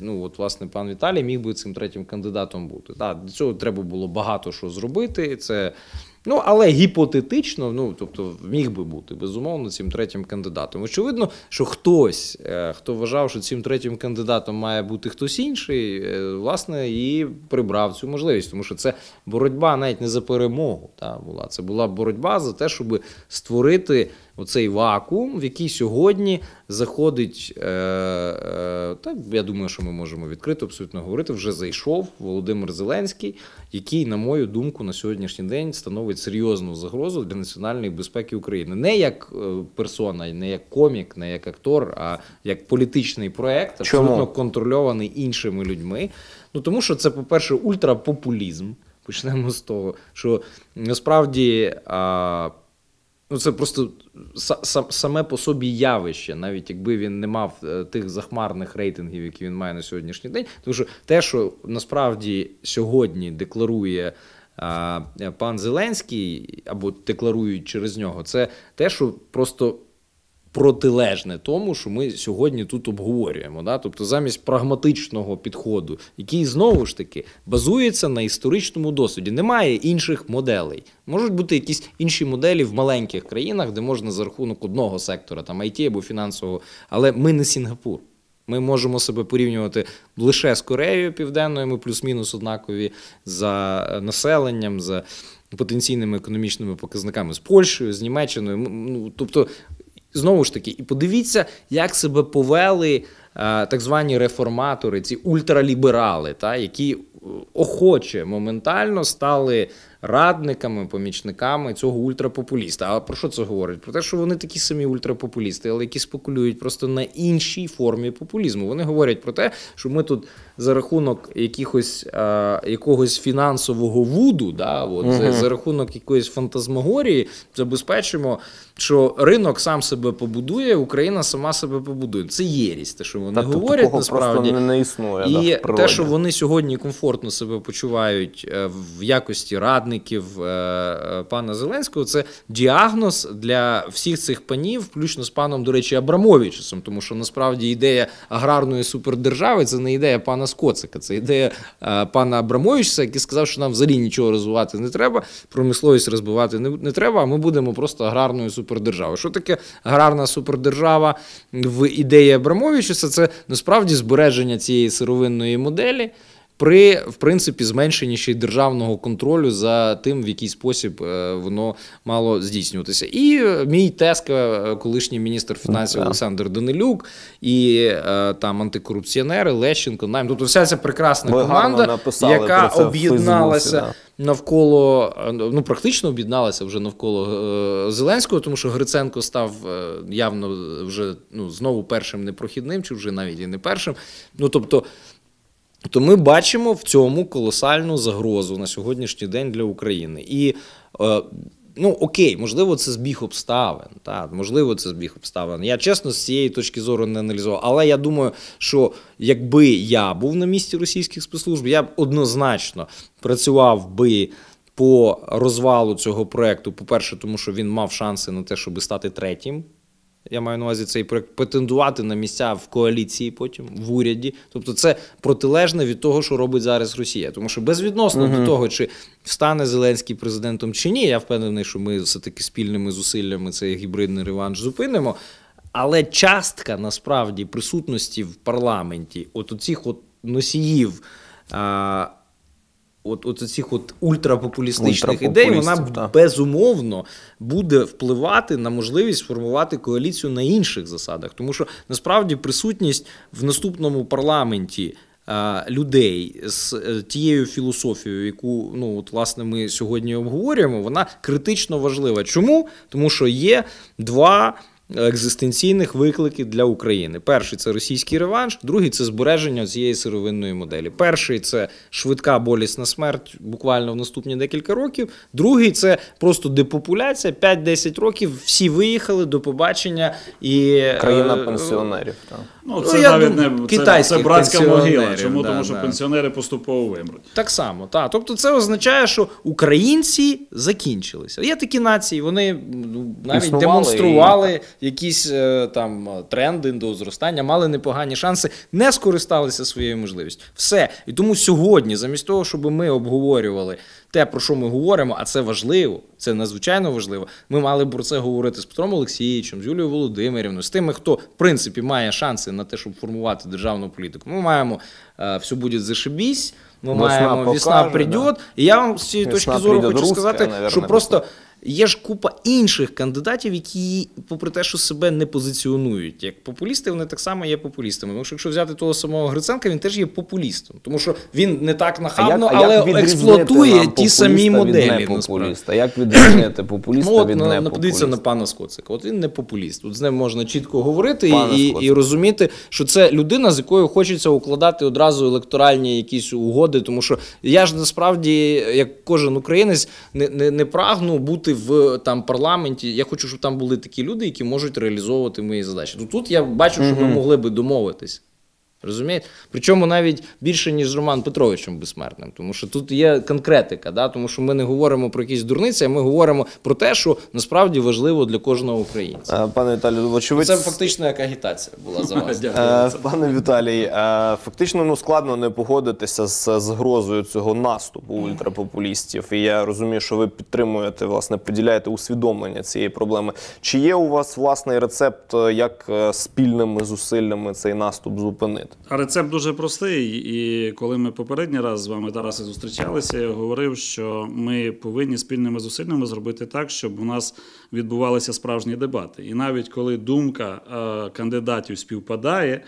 ну от власне пан Віталій міг би цим третім кандидатом бути. Да, Для цього треба було багато що зробити. Це Ну, але гіпотетично, ну тобто, міг би бути безумовно цим третім кандидатом. Очевидно, що хтось, е, хто вважав, що цим третім кандидатом має бути хтось інший, е, власне, і прибрав цю можливість, тому що це боротьба навіть не за перемогу. Та була це була боротьба за те, щоб створити оцей вакуум, в який сьогодні заходить. Е, е, та я думаю, що ми можемо відкрито абсолютно говорити. Вже зайшов Володимир Зеленський, який, на мою думку, на сьогоднішній день становить серйозну загрозу для національної безпеки України. Не як е, персона, не як комік, не як актор, а як політичний проект, абсолютно Чому? контрольований іншими людьми. Ну тому що це, по-перше, ультрапопулізм. Почнемо з того, що насправді а, Ну, це просто саме по собі явище, навіть якби він не мав е, тих захмарних рейтингів, які він має на сьогоднішній день. Тому що те, що насправді сьогодні декларує а, пан Зеленський, або декларують через нього, це те, що просто протилежне тому, що ми сьогодні тут обговорюємо. Да? Тобто, замість прагматичного підходу, який знову ж таки базується на історичному досвіді, немає інших моделей. Можуть бути якісь інші моделі в маленьких країнах, де можна за рахунок одного сектора, там IT або фінансового, але ми не Сінгапур. Ми можемо себе порівнювати лише з Кореєю Південною, ми плюс-мінус однакові за е, населенням, за потенційними економічними показниками з Польщею, з Німеччиною. Ну, Тобто Знову ж таки, і подивіться, як себе повели е, так звані реформатори, ці ультраліберали, та які е, охоче моментально стали радниками, помічниками цього ультрапопуліста. А про що це говорить? Про те, що вони такі самі ультрапопулісти, але які спекулюють просто на іншій формі популізму. Вони говорять про те, що ми тут за рахунок якихось а, е, якогось фінансового вуду, да, от, угу. за, за рахунок якоїсь фантазмагорії, забезпечимо, що ринок сам себе побудує, Україна сама себе побудує. Це єрість, те, що вони Та, говорять такого насправді не, не існує і да, те, що вони сьогодні комфортно себе почувають е, в якості радників, радників е, е, пана Зеленського це діагноз для всіх цих панів, включно з паном, до речі, Абрамовичусом, тому що насправді ідея аграрної супердержави це не ідея пана Скоцика, це ідея е, пана Абрамовичуса, який сказав, що нам взагалі нічого розвивати не треба, промисловість розбивати не, не треба. А ми будемо просто аграрною супердержавою. Що таке аграрна супердержава в ідеї Абрамовичуса? Це насправді збереження цієї сировинної моделі при в принципі зменшенні ще й державного контролю за тим, в який спосіб е, воно мало здійснюватися. І е, мій теска, е, колишній міністр фінансів Олександр Данилюк і там антикорупціонери Лещенко, найм. тут тобто вся ця прекрасна команда, яка об'єдналася. Навколо ну, ну практично об'єдналася вже навколо Зеленського, тому що Гриценко став явно вже ну знову першим непрохідним, чи вже навіть і не першим. Ну тобто. То ми бачимо в цьому колосальну загрозу на сьогоднішній день для України. І е, ну окей, можливо, це збіг обставин. Так, можливо, це збіг обставин. Я чесно з цієї точки зору не аналізував. Але я думаю, що якби я був на місці російських спецслужб, я б однозначно працював би. По розвалу цього проекту, по перше, тому що він мав шанси на те, щоб стати третім. Я маю на увазі цей проект претендувати на місця в коаліції, потім в уряді. Тобто, це протилежне від того, що робить зараз Росія. Тому що безвідносно uh -huh. до того, чи стане Зеленський президентом чи ні, я впевнений, що ми все таки спільними зусиллями цей гібридний реванш зупинимо. Але частка насправді присутності в парламенті, от оцих от носіїв от, от цих от ультрапопулістичних ідей, вона та. безумовно буде впливати на можливість формувати коаліцію на інших засадах, тому що насправді присутність в наступному парламенті. Е, людей з е, тією філософією, яку ну от власне ми сьогодні обговорюємо, вона критично важлива. Чому тому, що є два екзистенційних викликів для України. Перший це російський реванш, другий це збереження цієї сировинної моделі. Перший це швидка болісна смерть, буквально в наступні декілька років. Другий це просто депопуляція. 5-10 років всі виїхали до побачення і е, країна пенсіонерів. Е, так. Ну, ну це ну, навіть не це, це братська могила. Чому да, тому, що да. пенсіонери поступово вимруть? Так само, так. Тобто, це означає, що українці закінчилися. Є такі нації, вони ну, навіть Існували демонстрували якісь е, там е, тренди до зростання, мали непогані шанси, не скористалися своєю можливістю. Все. І тому сьогодні, замість того, щоб ми обговорювали те, про що ми говоримо, а це важливо, це надзвичайно важливо. Ми мали про це говорити з Петром Олексійовичем, з Юлією Володимирівною, з тими, хто в принципі має шанси на те, щоб формувати державну політику. Ми маємо е, все буде зашибісь. Ми весна маємо покажу, весна прийде. Да. І я вам з цієї точки зору хочу сказати, наверное, що просто весна. Є ж купа інших кандидатів, які, попри те, що себе не позиціонують як популісти, вони так само є популістами. Тому що якщо взяти того самого Гриценка, він теж є популістом, тому що він не так нахабно, а як, а але як експлуатує ті самі моделі. Від популіста? Як відрізнити популіста? Ну, від не подивіться на пана Скоцика. От він не популіст. От з ним можна чітко говорити і і розуміти, що це людина, з якою хочеться укладати одразу електоральні якісь угоди, тому що я ж насправді, як кожен українець, не, не, не прагну бути бути в там парламенті. Я хочу, щоб там були такі люди, які можуть реалізовувати мої задачі. Ну, тут я бачу, що ми могли би домовитись. Розумієте? Причому навіть більше, ніж з Роман Петровичем Безсмертним, тому що тут є конкретика, да? тому що ми не говоримо про якісь дурниці, а ми говоримо про те, що насправді важливо для кожного українця. Е, пане Віталію, ну, очевидь... Це фактично як агітація була за вас. <laughs> Дякую. Е, пане Віталій, е, фактично ну, складно не погодитися з загрозою цього наступу ультрапопулістів. І я розумію, що ви підтримуєте, власне, поділяєте усвідомлення цієї проблеми. Чи є у вас власний рецепт, як спільними зусиллями цей наступ зупинити? бюджету. А рецепт дуже простий. І коли ми попередній раз з вами Тарасе зустрічалися, я говорив, що ми повинні спільними зусиллями зробити так, щоб у нас відбувалися справжні дебати. І навіть коли думка е, кандидатів співпадає, е,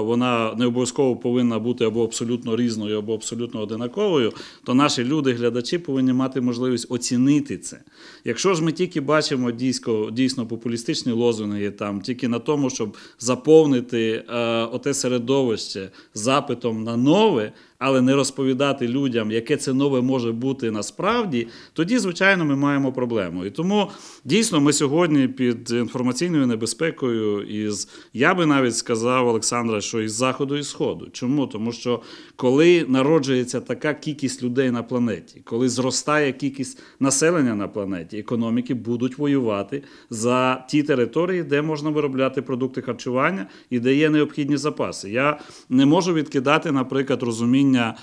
вона не обов'язково повинна бути або абсолютно різною, або абсолютно одинаковою, то наші люди, глядачі, повинні мати можливість оцінити це. Якщо ж ми тільки бачимо дійсно, дійсно популістичні лозунги, там тільки на тому, щоб заповнити е, оте серед середовище запитом на нове, але не розповідати людям, яке це нове може бути насправді, тоді, звичайно, ми маємо проблему. І тому дійсно ми сьогодні під інформаційною небезпекою, із я би навіть сказав Олександра, що із заходу і сходу. Чому? Тому що коли народжується така кількість людей на планеті, коли зростає кількість населення на планеті, економіки будуть воювати за ті території, де можна виробляти продукти харчування і де є необхідні запаси. Я не можу відкидати, наприклад, розуміння розуміння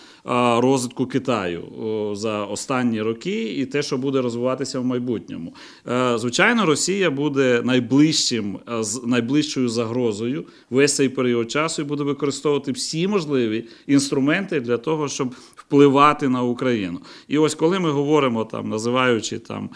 е, розвитку Китаю е, за останні роки і те, що буде розвиватися в майбутньому. Е, звичайно, Росія буде найближчим з найближчою загрозою весь цей період часу і буде використовувати всі можливі інструменти для того, щоб впливати на Україну. І ось коли ми говоримо там, називаючи там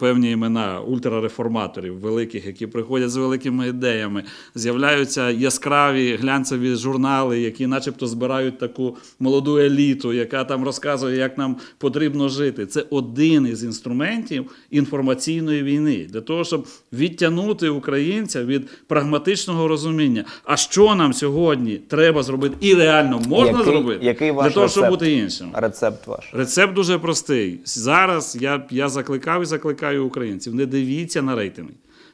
певні імена ультрареформаторів, великих, які приходять з великими ідеями, з'являються яскраві глянцеві журнали, які, начебто, збирають таку молоду еліту, яка там розказує, як нам потрібно жити. Це один із інструментів інформаційної війни для того, щоб відтягнути українця від прагматичного розуміння, а що нам сьогодні треба зробити, і реально можна який, зробити який ваш для того, щоб бути іншим. Рецепт ваш рецепт дуже простий зараз. Я, я закликав закликав закликаю українців: не дивіться на рейтинги.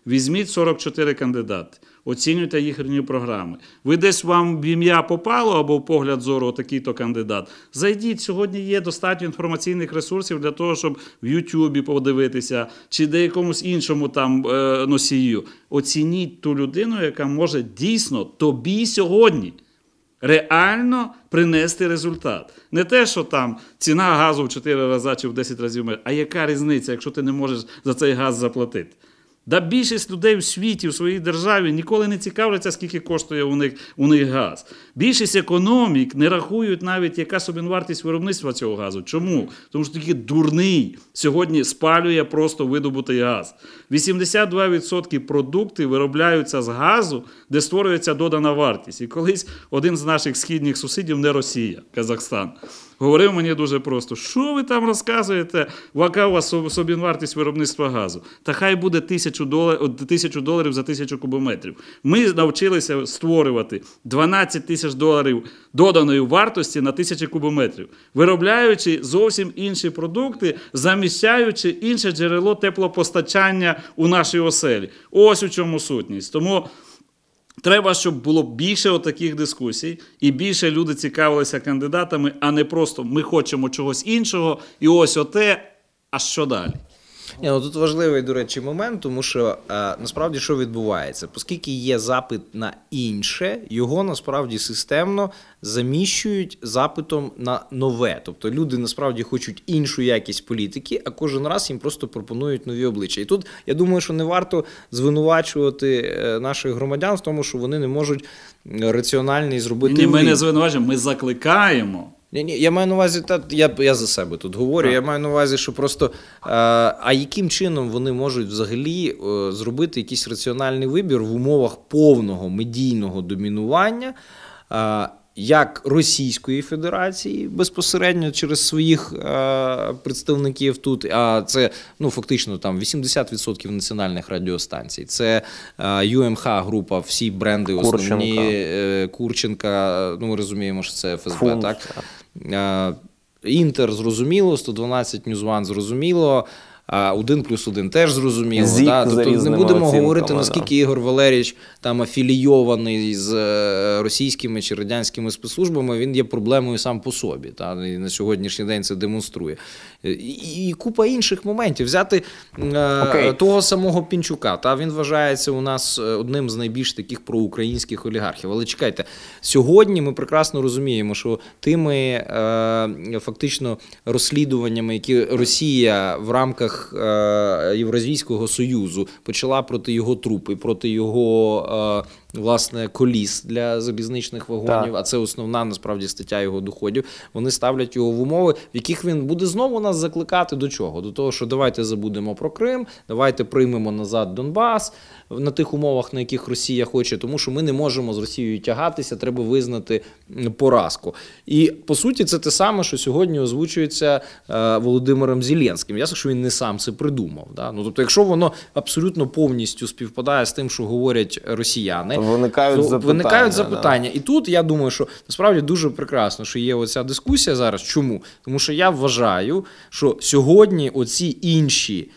Візьміть 44 кандидати, оцінюйте їхні програми. Ви десь вам в ім'я попало або в погляд зору такий то кандидат. Зайдіть, сьогодні є достатньо інформаційних ресурсів для того, щоб в Ютубі подивитися чи де якомусь іншому там е, носію. Оцініть ту людину, яка може дійсно тобі сьогодні реально принести результат. Не те, що там ціна газу в 4 рази чи в 10 разів, а яка різниця, якщо ти не можеш за цей газ заплатити? Да більшість людей в світі, в своїй державі ніколи не цікавляться, скільки коштує у них у них газ. Більшість економік не рахують навіть, яка собівартість виробництва цього газу. Чому? Тому що такий дурний сьогодні спалює просто видобутий газ. 82% продукти виробляються з газу, де створюється додана вартість. І колись один з наших східних сусідів не Росія, Казахстан говорив мені дуже просто: що ви там розказуєте? Яка у вас собівартість виробництва газу? Та хай буде тисячу доларів тисячу доларів за тисячу кубометрів. Ми навчилися створювати 12 тисяч доларів доданої вартості на тисячі кубометрів, виробляючи зовсім інші продукти, заміщаючи інше джерело теплопостачання у нашій оселі. Ось у чому сутність. Тому. Треба, щоб було більше таких дискусій, і більше люди цікавилися кандидатами, а не просто ми хочемо чогось іншого, і ось оте, а що далі. Ні, ну Тут важливий, до речі, момент, тому що а, е, насправді що відбувається, оскільки є запит на інше, його насправді системно заміщують запитом на нове. Тобто люди насправді хочуть іншу якість політики, а кожен раз їм просто пропонують нові обличчя. І тут я думаю, що не варто звинувачувати е, наших громадян в тому, що вони не можуть е, раціонально зробити. Ні, ми не звинувачуємо, ми закликаємо. Ні, ні, я маю на увазі, та я я за себе тут говорю. А. Я маю на увазі, що просто а, а яким чином вони можуть взагалі а, е, зробити якийсь раціональний вибір в умовах повного медійного домінування? А, як Російської Федерації безпосередньо через своїх е, представників тут. А це ну фактично там 80% національних радіостанцій. Це е, УМХ ем група, всі бренди основні Курченка. Курченка. Ну ми розуміємо, що це ФСБ, Фунт. так. Е, Інтер зрозуміло, 112 Ньюзван зрозуміло один плюс один теж зрозуміло. Зік да? Тобто не будемо говорити, наскільки да. Ігор Валерійович там афілійований з е, російськими чи радянськими спецслужбами, він є проблемою сам по собі. Та? І на сьогоднішній день це демонструє. Е, і купа інших моментів. Взяти okay. Е, того самого Пінчука. Та він вважається у нас е, одним з найбільш таких проукраїнських олігархів. Але чекайте, сьогодні ми прекрасно розуміємо, що тими фактично розслідуваннями, які Росія в рамках Євразійського союзу почала проти його трупи, проти його власне коліс для залізничних вагонів, так. а це основна насправді стаття його доходів. Вони ставлять його в умови, в яких він буде знову нас закликати до чого? До того, що давайте забудемо про Крим, давайте приймемо назад Донбас на тих умовах, на яких Росія хоче, тому що ми не можемо з Росією тягатися, треба визнати поразку. І по суті, це те саме, що сьогодні озвучується е, Володимиром Зеленським. Ясно, що він не сам це придумав. Да? Ну тобто, якщо воно абсолютно повністю співпадає з тим, що говорять росіяни, виникають то, запитання. Виникають запитання. Да. І тут я думаю, що насправді дуже прекрасно, що є оця дискусія зараз. Чому? Тому що я вважаю, що сьогодні оці інші.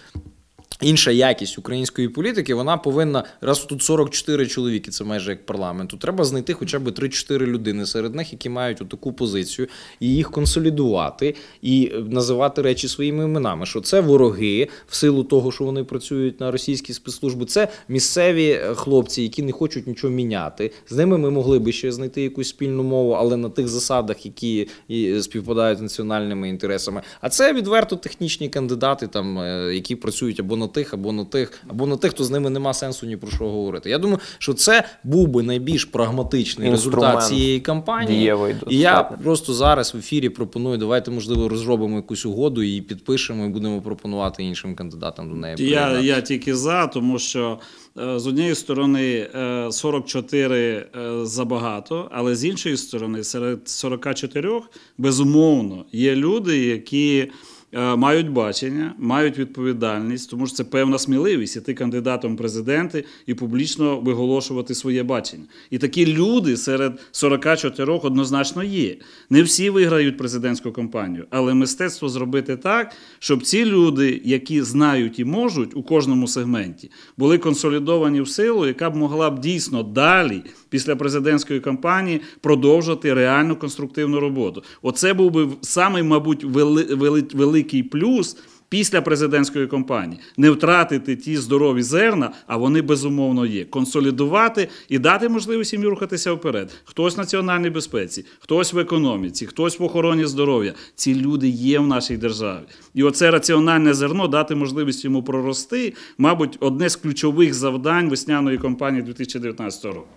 Інша якість української політики вона повинна раз тут 44 чоловіки, це майже як парламенту. Треба знайти хоча б 3-4 людини серед них, які мають таку позицію, і їх консолідувати і е, називати речі своїми іменами. Що це вороги в силу того, що вони працюють на російські спецслужби. Це місцеві е, хлопці, які не хочуть нічого міняти. З ними ми могли би ще знайти якусь спільну мову, але на тих засадах, які е, співпадають з національними інтересами. А це відверто технічні кандидати, там які працюють або на тих, або на тих, або на тих, хто з ними нема сенсу ні про що говорити. Я думаю, що це був би найбільш прагматичний результат цієї кампанії. і я просто зараз в ефірі пропоную. Давайте, можливо, розробимо якусь угоду і підпишемо, і будемо пропонувати іншим кандидатам до неї. Я, Я тільки за, тому що. Е, з однієї сторони 44 е, е, забагато, але з іншої сторони, серед 44 безумовно є люди, які Е, мають бачення, мають відповідальність, тому що це певна сміливість іти кандидатом в президенти і публічно виголошувати своє бачення. І такі люди серед 44 однозначно є. Не всі виграють президентську кампанію, але мистецтво зробити так, щоб ці люди, які знають і можуть у кожному сегменті, були консолідовані в силу, яка б могла б дійсно далі, після президентської кампанії, продовжити реальну конструктивну роботу. Оце був би самий, мабуть, великий великий плюс після президентської кампанії не втратити ті здорові зерна, а вони безумовно є. Консолідувати і дати можливість їм рухатися вперед. Хтось в національній безпеці, хтось в економіці, хтось в охороні здоров'я. Ці люди є в нашій державі, і оце раціональне зерно дати можливість йому прорости, мабуть, одне з ключових завдань весняної кампанії 2019 року.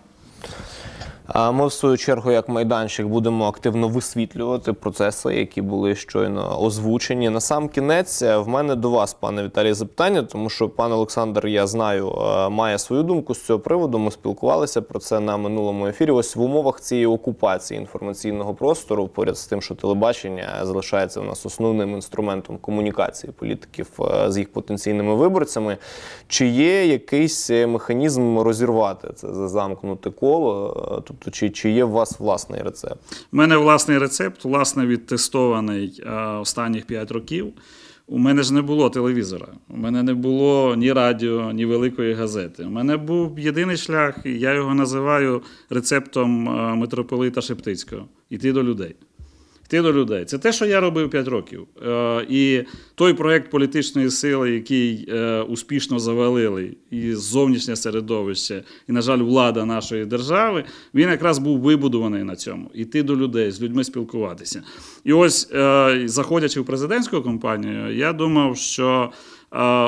Ми, в свою чергу, як майданчик, будемо активно висвітлювати процеси, які були щойно озвучені. На сам кінець е, в мене до вас, пане Віталій, запитання, тому що пан Олександр, я знаю, е, має свою думку з цього приводу. Ми спілкувалися про це на минулому ефірі. Ось в умовах цієї окупації інформаційного простору, поряд з тим, що телебачення залишається у нас основним інструментом комунікації політиків е, з їх потенційними виборцями. Чи є якийсь механізм розірвати це за замкнути коло? Тобто, чи чи є у вас власний рецепт? У мене власний рецепт, власне, відтестований а, е, останніх 5 років. У мене ж не було телевізора, у мене не було ні радіо, ні великої газети. У мене був єдиний шлях, і я його називаю рецептом е, митрополита Шептицького іти до людей до людей. Це те, що я робив 5 років. Е, і той проект політичної сили, який е, успішно завалили, і зовнішнє середовище, і, на жаль, влада нашої держави, він якраз був вибудований на цьому. Іти до людей, з людьми спілкуватися. І ось, е, заходячи в президентську кампанію, я думав, що.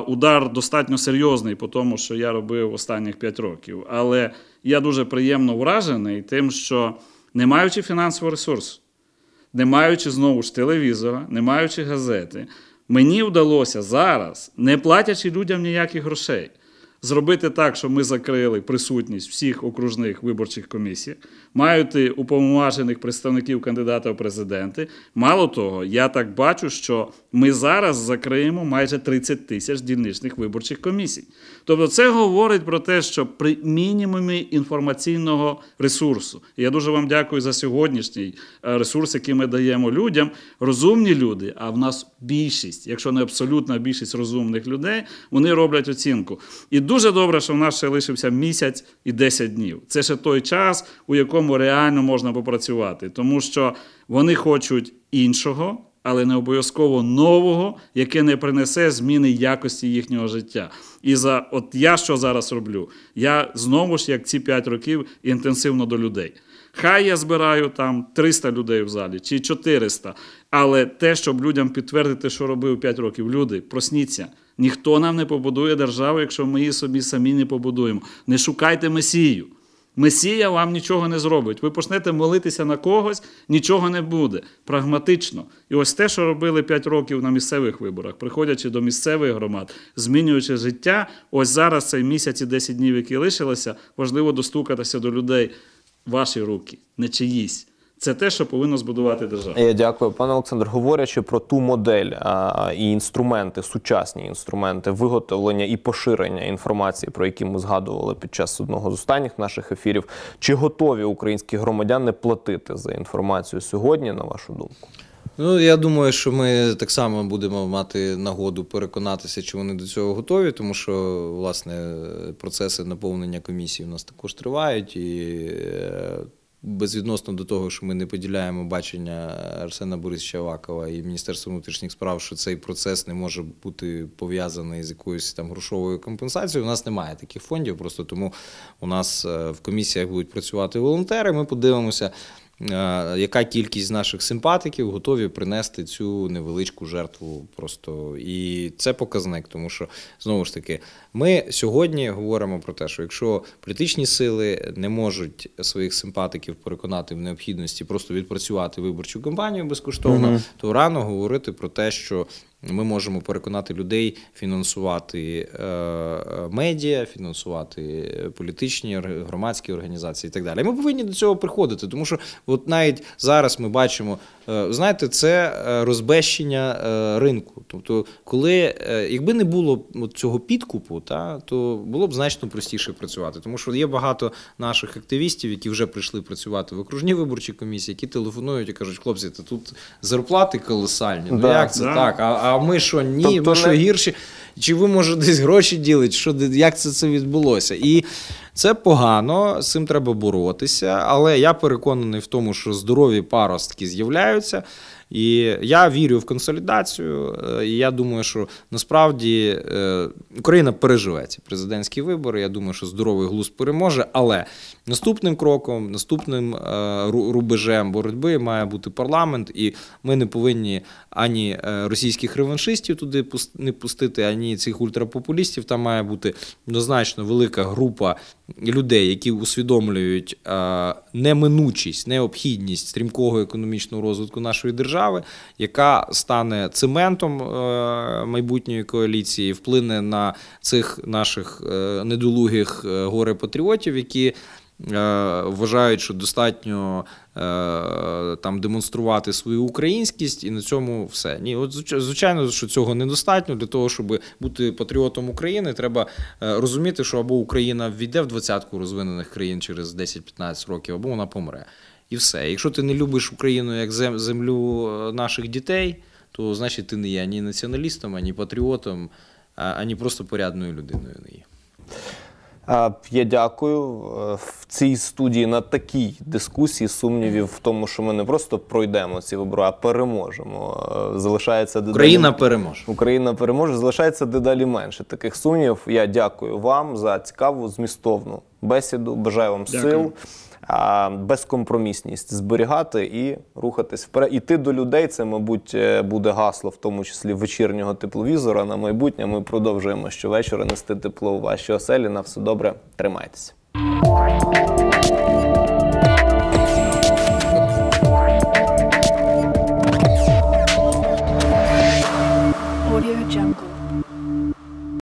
Удар достатньо серйозний по тому, що я робив останніх 5 років. Але я дуже приємно вражений тим, що не маючи фінансового ресурсу, не маючи знову ж телевізора, не маючи газети, мені вдалося зараз, не платячи людям ніяких грошей зробити так, щоб ми закрили присутність всіх окружних виборчих комісій, мають уповноважених представників кандидата в президенти. Мало того, я так бачу, що ми зараз закриємо майже 30 тисяч дільничних виборчих комісій. Тобто, це говорить про те, що при мінімумі інформаційного ресурсу, і я дуже вам дякую за сьогоднішній е, ресурс, який ми даємо людям. Розумні люди, а в нас більшість, якщо не абсолютна більшість розумних людей, вони роблять оцінку. І дуже добре, що в нас ще лишився місяць і 10 днів. Це ще той час, у якому реально можна попрацювати, тому що вони хочуть іншого. Але не обов'язково нового, яке не принесе зміни якості їхнього життя. І за от я що зараз роблю? Я знову ж як ці 5 років інтенсивно до людей. Хай я збираю там 300 людей в залі чи 400, але те, щоб людям підтвердити, що робив 5 років, люди, просніться. Ніхто нам не побудує державу, якщо ми її собі самі не побудуємо. Не шукайте Месію. Месія вам нічого не зробить. Ви почнете молитися на когось, нічого не буде. Прагматично. І ось те, що робили 5 років на місцевих виборах, приходячи до місцевих громад, змінюючи життя, ось зараз цей місяць і 10 днів, які лишилися, важливо достукатися до людей. Ваші руки, не чиїсь. Це те, що повинно збудувати держава. Я е, дякую, пане Олександр. Говорячи про ту модель а, і інструменти, сучасні інструменти виготовлення і поширення інформації, про які ми згадували під час одного з останніх наших ефірів, чи готові українські громадяни платити за інформацію сьогодні, на вашу думку? Ну, я думаю, що ми так само будемо мати нагоду переконатися, чи вони до цього готові, тому що власне процеси наповнення комісії у нас також тривають, і е, безвідносно до того, що ми не поділяємо бачення Арсена Борисовича Авакова і Міністерства внутрішніх справ, що цей процес не може бути пов'язаний з якоюсь там грошовою компенсацією. У нас немає таких фондів, просто тому у нас е, в комісіях будуть працювати волонтери. Ми подивимося. Е, яка кількість наших симпатиків готові принести цю невеличку жертву просто. І це показник, тому що знову ж таки ми сьогодні говоримо про те, що якщо політичні сили не можуть своїх симпатиків переконати в необхідності просто відпрацювати виборчу кампанію безкоштовно, угу. то рано говорити про те, що ми можемо переконати людей фінансувати е, медіа, фінансувати політичні громадські організації і так далі. Ми повинні до цього приходити, тому що от навіть зараз ми бачимо, е, знаєте, це е, розбещення ринку. Тобто, коли якби не було цього підкупу, та то було б значно простіше працювати, тому що є багато наших активістів, які вже прийшли працювати в окружні виборчі комісії, які телефонують і кажуть, хлопці, та тут зарплати колосальні. Ну як це да. так? А а ми що ні, тобто ми що не... гірші. Чи ви може десь гроші ділить? Що як це це відбулося? І це погано, з цим треба боротися. Але я переконаний в тому, що здорові паростки з'являються. І я вірю в консолідацію. Е, і Я думаю, що насправді е, Україна переживе ці президентські вибори. Я думаю, що здоровий глузд переможе. Але наступним кроком, наступним е, рубежем боротьби має бути парламент, і ми не повинні ані російських реваншистів туди не пустити, ані цих ультрапопулістів. Там має бути однозначно велика група людей, які усвідомлюють неминучість, необхідність стрімкого економічного розвитку нашої держави держави, яка стане цементом е, майбутньої коаліції, вплине на цих наших е, недолугих е, горе патріотів, які. Вважають, що достатньо там демонструвати свою українськість, і на цьому все. Ні, от звичайно, що цього недостатньо для того, щоб бути патріотом України, треба розуміти, що або Україна ввійде в двадцятку розвинених країн через 10-15 років, або вона помре і все. Якщо ти не любиш Україну як землю е, наших дітей, то значить ти не є ні націоналістом, ані патріотом, ані просто порядною людиною не є. Я дякую е, в цій студії на такій дискусії сумнівів в тому, що ми не просто пройдемо ці вибори, а переможемо. Е, залишається дедалі... Україна переможе. Україна переможе. Залишається дедалі менше таких сумнівів. Я дякую вам за цікаву змістовну бесіду. Бажаю вам дякую. сил безкомпромісність зберігати і рухатись вперед. Іти до людей це, мабуть, е, буде гасло, в тому числі вечірнього тепловізора. На майбутнє ми продовжуємо щовечора нести тепло у вашій оселі. На все добре, тримайтеся.